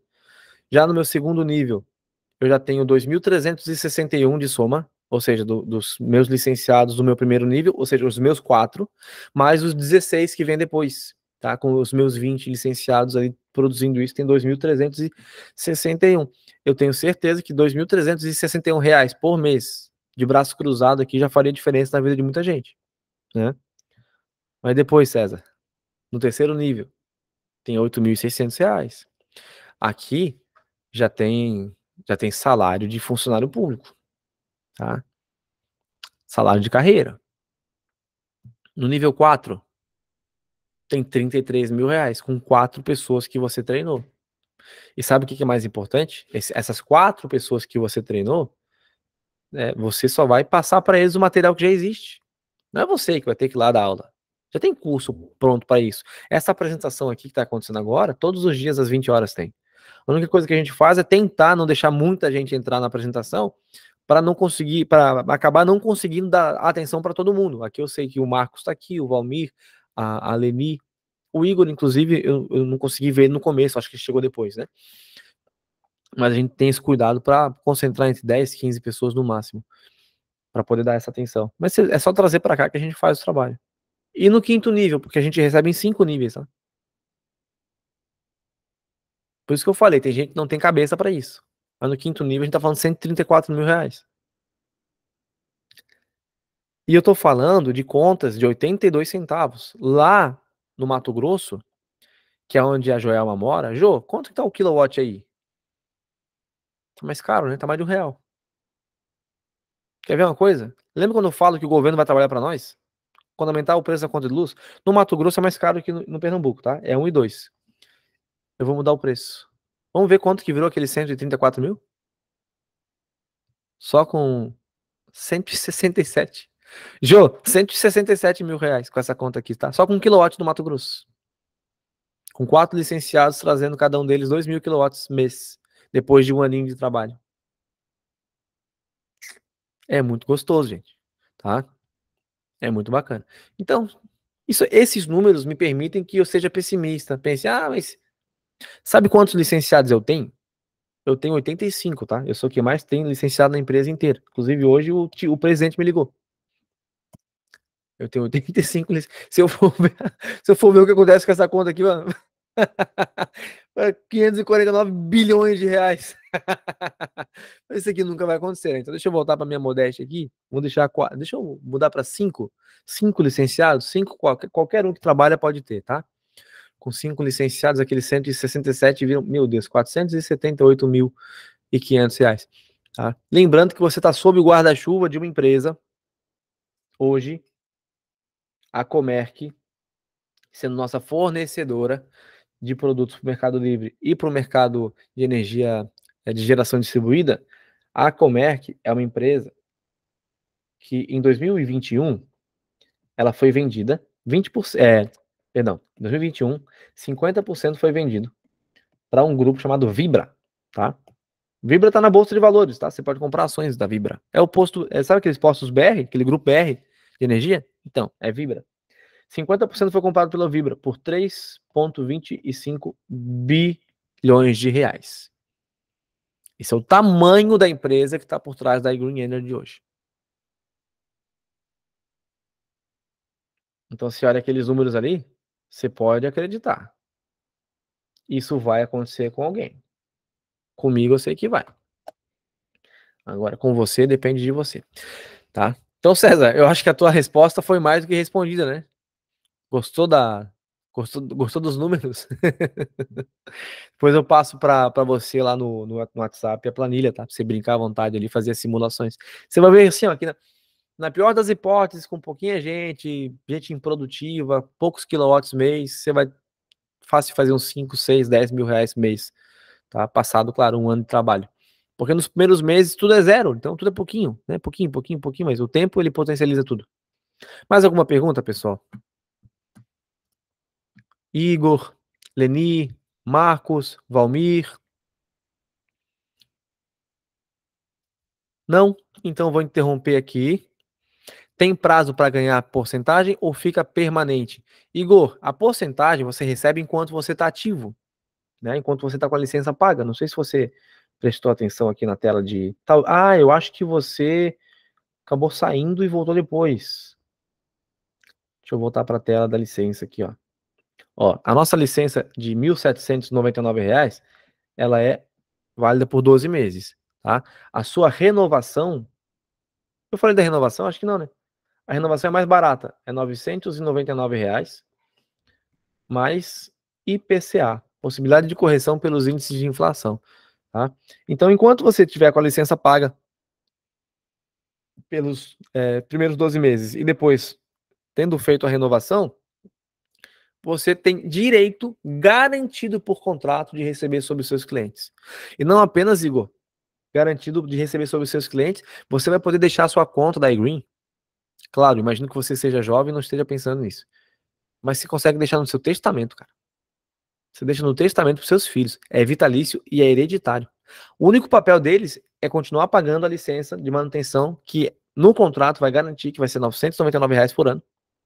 Já no meu segundo nível, eu já tenho 2.361 de soma, ou seja, do, dos meus licenciados do meu primeiro nível, ou seja, os meus quatro, mais os 16 que vêm depois tá? Com os meus 20 licenciados aí produzindo isso, tem 2.361. Eu tenho certeza que 2.361 reais por mês de braço cruzado aqui já faria diferença na vida de muita gente, né? Mas depois, César, no terceiro nível, tem 8.600 reais. Aqui já tem já tem salário de funcionário público, tá? Salário de carreira. No nível 4, tem 33 mil reais com quatro pessoas que você treinou. E sabe o que é mais importante? essas quatro pessoas que você treinou, né, você só vai passar para eles o material que já existe. Não é você que vai ter que ir lá dar aula. Já tem curso pronto para isso. Essa apresentação aqui que está acontecendo agora, todos os dias às 20 horas tem. A única coisa que a gente faz é tentar não deixar muita gente entrar na apresentação para não conseguir, para acabar não conseguindo dar atenção para todo mundo. Aqui eu sei que o Marcos está aqui, o Valmir, a, a Leni. O Igor, inclusive, eu, eu não consegui ver no começo, acho que chegou depois, né? Mas a gente tem esse cuidado para concentrar entre 10, 15 pessoas no máximo, para poder dar essa atenção. Mas é só trazer para cá que a gente faz o trabalho. E no quinto nível, porque a gente recebe em cinco níveis, né? Por isso que eu falei, tem gente que não tem cabeça para isso. Mas no quinto nível a gente tá falando 134 mil reais. E eu estou falando de contas de 82 centavos. Lá no Mato Grosso, que é onde a Joelma mora, Jô, quanto que tá o kilowatt aí? Tá mais caro, né? Tá mais de um real. Quer ver uma coisa? Lembra quando eu falo que o governo vai trabalhar para nós? Quando aumentar o preço da conta de luz? No Mato Grosso é mais caro que no, no Pernambuco, tá? É 1,2. Eu vou mudar o preço. Vamos ver quanto que virou aquele 134 mil? Só com 167. Jô, 167 mil reais com essa conta aqui, tá? Só com um quilowatt do Mato Grosso. Com quatro licenciados trazendo cada um deles 2 mil quilowatts mês, depois de um aninho de trabalho. É muito gostoso, gente. Tá? É muito bacana. Então, isso, esses números me permitem que eu seja pessimista. Pense, ah, mas sabe quantos licenciados eu tenho? Eu tenho 85, tá? Eu sou o que mais tem licenciado na empresa inteira. Inclusive, hoje o, o presidente me ligou. Eu tenho 85 licenças. Se eu for ver, (laughs) se eu for ver o que acontece com essa conta aqui, mano. 549 (laughs) bilhões de reais. (laughs) Mas isso aqui nunca vai acontecer. Né? Então, deixa eu voltar para minha modéstia aqui. Vou deixar Deixa eu mudar para cinco. Cinco licenciados, cinco qualquer, qualquer um que trabalha pode ter, tá? Com cinco licenciados, aqueles 167 viram, meu Deus, 478 mil e 500 reais. Tá? Lembrando que você está sob o guarda-chuva de uma empresa hoje a Comerc sendo nossa fornecedora de produtos para o Mercado Livre e para o mercado de energia eh, de geração distribuída, a Comerc é uma empresa que em 2021 ela foi vendida 20%, é, eh, perdão, 2021, 50% foi vendido para um grupo chamado Vibra, tá? Vibra está na bolsa de valores, tá? Você pode comprar ações da Vibra. É o posto, é, sabe aqueles postos BR, aquele grupo BR de energia? Então, é Vibra. 50% foi comprado pela Vibra por 3,25 bilhões de reais. Esse é o tamanho da empresa que está por trás da Green Energy hoje. Então, se olha aqueles números ali, você pode acreditar. Isso vai acontecer com alguém. Comigo eu sei que vai. Agora, com você, depende de você. Tá? Então, César, eu acho que a tua resposta foi mais do que respondida, né? Gostou da gostou, gostou dos números? (laughs) Depois eu passo para você lá no, no, no, WhatsApp a planilha, tá? Pra você brincar à vontade ali, fazer as simulações. Você vai ver assim, ó, aqui na, na pior das hipóteses, com pouquinha gente, gente improdutiva, poucos quilowatts mês, você vai fácil fazer uns 5, 6, 10 mil reais mês, tá? Passado, claro, um ano de trabalho. Porque nos primeiros meses tudo é zero, então tudo é pouquinho, né? Pouquinho, pouquinho, pouquinho, mas o tempo ele potencializa tudo. Mais alguma pergunta, pessoal? Igor, Leni, Marcos, Valmir. Não? Então vou interromper aqui. Tem prazo para ganhar porcentagem ou fica permanente? Igor, a porcentagem você recebe enquanto você está ativo, né? enquanto você está com a licença paga. Não sei se você prestou atenção aqui na tela de Ah, eu acho que você acabou saindo e voltou depois. Deixa eu voltar para a tela da licença aqui, ó. Ó, a nossa licença de R$ 1.799, reais, ela é válida por 12 meses, tá? A sua renovação Eu falei da renovação, acho que não, né? A renovação é mais barata, é R$ 999, reais, mais IPCA, possibilidade de correção pelos índices de inflação. Tá? Então, enquanto você tiver com a licença paga pelos é, primeiros 12 meses e depois tendo feito a renovação, você tem direito garantido por contrato de receber sobre os seus clientes. E não apenas, Igor, garantido de receber sobre os seus clientes, você vai poder deixar a sua conta da iGreen. Claro, imagino que você seja jovem e não esteja pensando nisso. Mas se consegue deixar no seu testamento, cara. Você deixa no testamento para seus filhos. É vitalício e é hereditário. O único papel deles é continuar pagando a licença de manutenção, que no contrato vai garantir que vai ser R$ 999 reais por ano.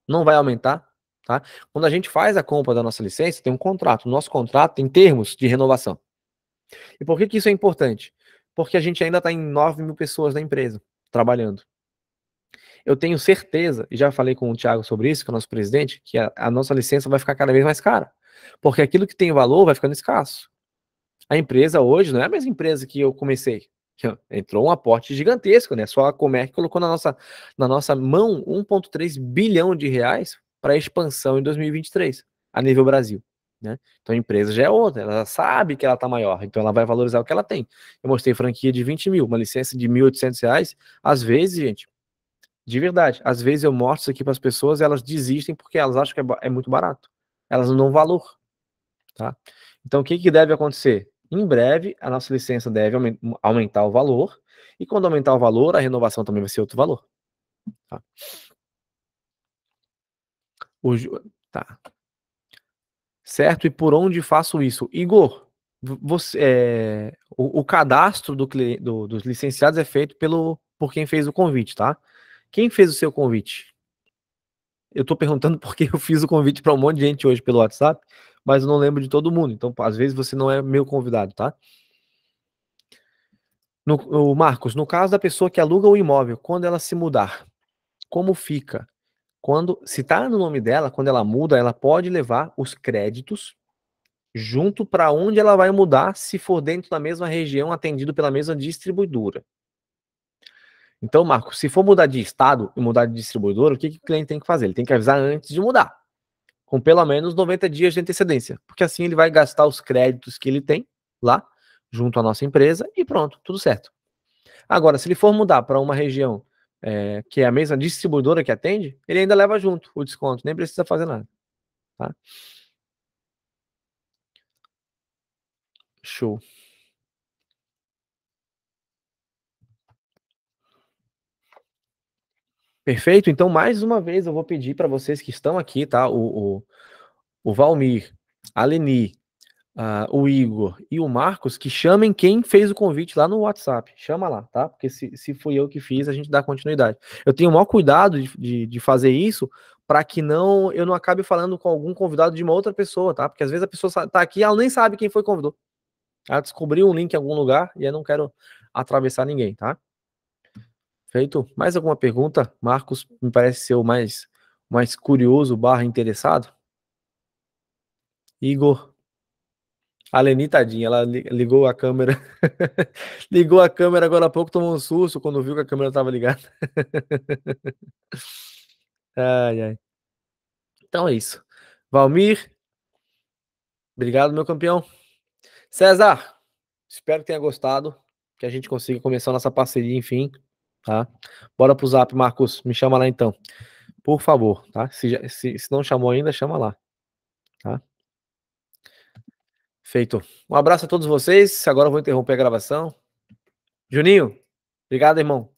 Não vai aumentar, tá? Quando a gente faz a compra da nossa licença, tem um contrato. O nosso contrato tem termos de renovação. E por que, que isso é importante? Porque a gente ainda está em 9 mil pessoas na empresa trabalhando. Eu tenho certeza, e já falei com o Thiago sobre isso, que é o nosso presidente, que a, a nossa licença vai ficar cada vez mais cara. Porque aquilo que tem valor vai ficando escasso. A empresa hoje não é a mesma empresa que eu comecei. (laughs) Entrou um aporte gigantesco, né? Só a Comerc colocou na nossa, na nossa mão 1,3 bilhão de reais para expansão em 2023, a nível Brasil. Né? Então a empresa já é outra, ela sabe que ela está maior, então ela vai valorizar o que ela tem. Eu mostrei franquia de 20 mil, uma licença de 1.800 reais. Às vezes, gente, de verdade, às vezes eu mostro isso aqui para as pessoas elas desistem porque elas acham que é, é muito barato elas não dão valor. Tá? Então, o que, que deve acontecer? Em breve, a nossa licença deve aumentar o valor, e quando aumentar o valor, a renovação também vai ser outro valor. Tá? O, tá. Certo? E por onde faço isso? Igor, você, é, o, o, cadastro do, do, dos licenciados é feito pelo, por quem fez o convite, tá? Quem fez o seu convite? eu tô perguntando (laughs) porque eu fiz o convite para um monte de gente hoje pelo WhatsApp, mas eu não lembro de todo mundo. Então, às vezes você não é meu convidado, tá? No, o Marcos, no caso da pessoa que aluga o imóvel, quando ela se mudar, como fica? Quando se tá no nome dela, quando ela muda, ela pode levar os créditos junto para onde ela vai mudar, se for dentro da mesma região, atendido pela mesma distribuidora. Então, Marco, se for mudar de estado e mudar de distribuidor, o que, que o cliente tem que fazer? Ele tem que avisar antes de mudar, com pelo menos 90 dias de antecedência, porque assim ele vai gastar os créditos que ele tem lá, junto à nossa empresa, e pronto, tudo certo. Agora, se ele for mudar para uma região é, que é a mesma distribuidora que atende, ele ainda leva junto o desconto, nem precisa fazer nada. Tá? Show. Perfeito? Então, mais uma vez, eu vou pedir para vocês que estão aqui, tá? O, o, o Valmir, a Leni, uh, o Igor e o Marcos, que chamem quem fez o convite lá no WhatsApp. Chama lá, tá? Porque se, se fui eu que fiz, a gente dá continuidade. Eu tenho o maior cuidado de, de, de fazer isso para que não eu não acabe falando com algum convidado de uma outra pessoa, tá? Porque às vezes a pessoa tá aqui ela nem sabe quem foi convidou. Ela descobriu um link em algum lugar e eu não quero atravessar ninguém, tá? Feito. Mais alguma pergunta? Marcos me parece ser o mais, mais curioso barra interessado. Igor. A Leni, tadinha, ela ligou a câmera. (laughs) ligou a câmera agora há pouco, tomou um susto quando viu que a câmera estava ligada. (laughs) ai, ai. Então é isso. Valmir. Obrigado, meu campeão. César, espero que tenha gostado. Que a gente consiga começar nossa parceria, enfim tá? Bora pro zap, Marcos, me chama lá então. Por favor, tá? Se, se, se não chamou ainda, chama lá, tá? Feito. Um abraço a todos vocês. Agora eu vou interromper a gravação. Juninho, obrigado, irmão.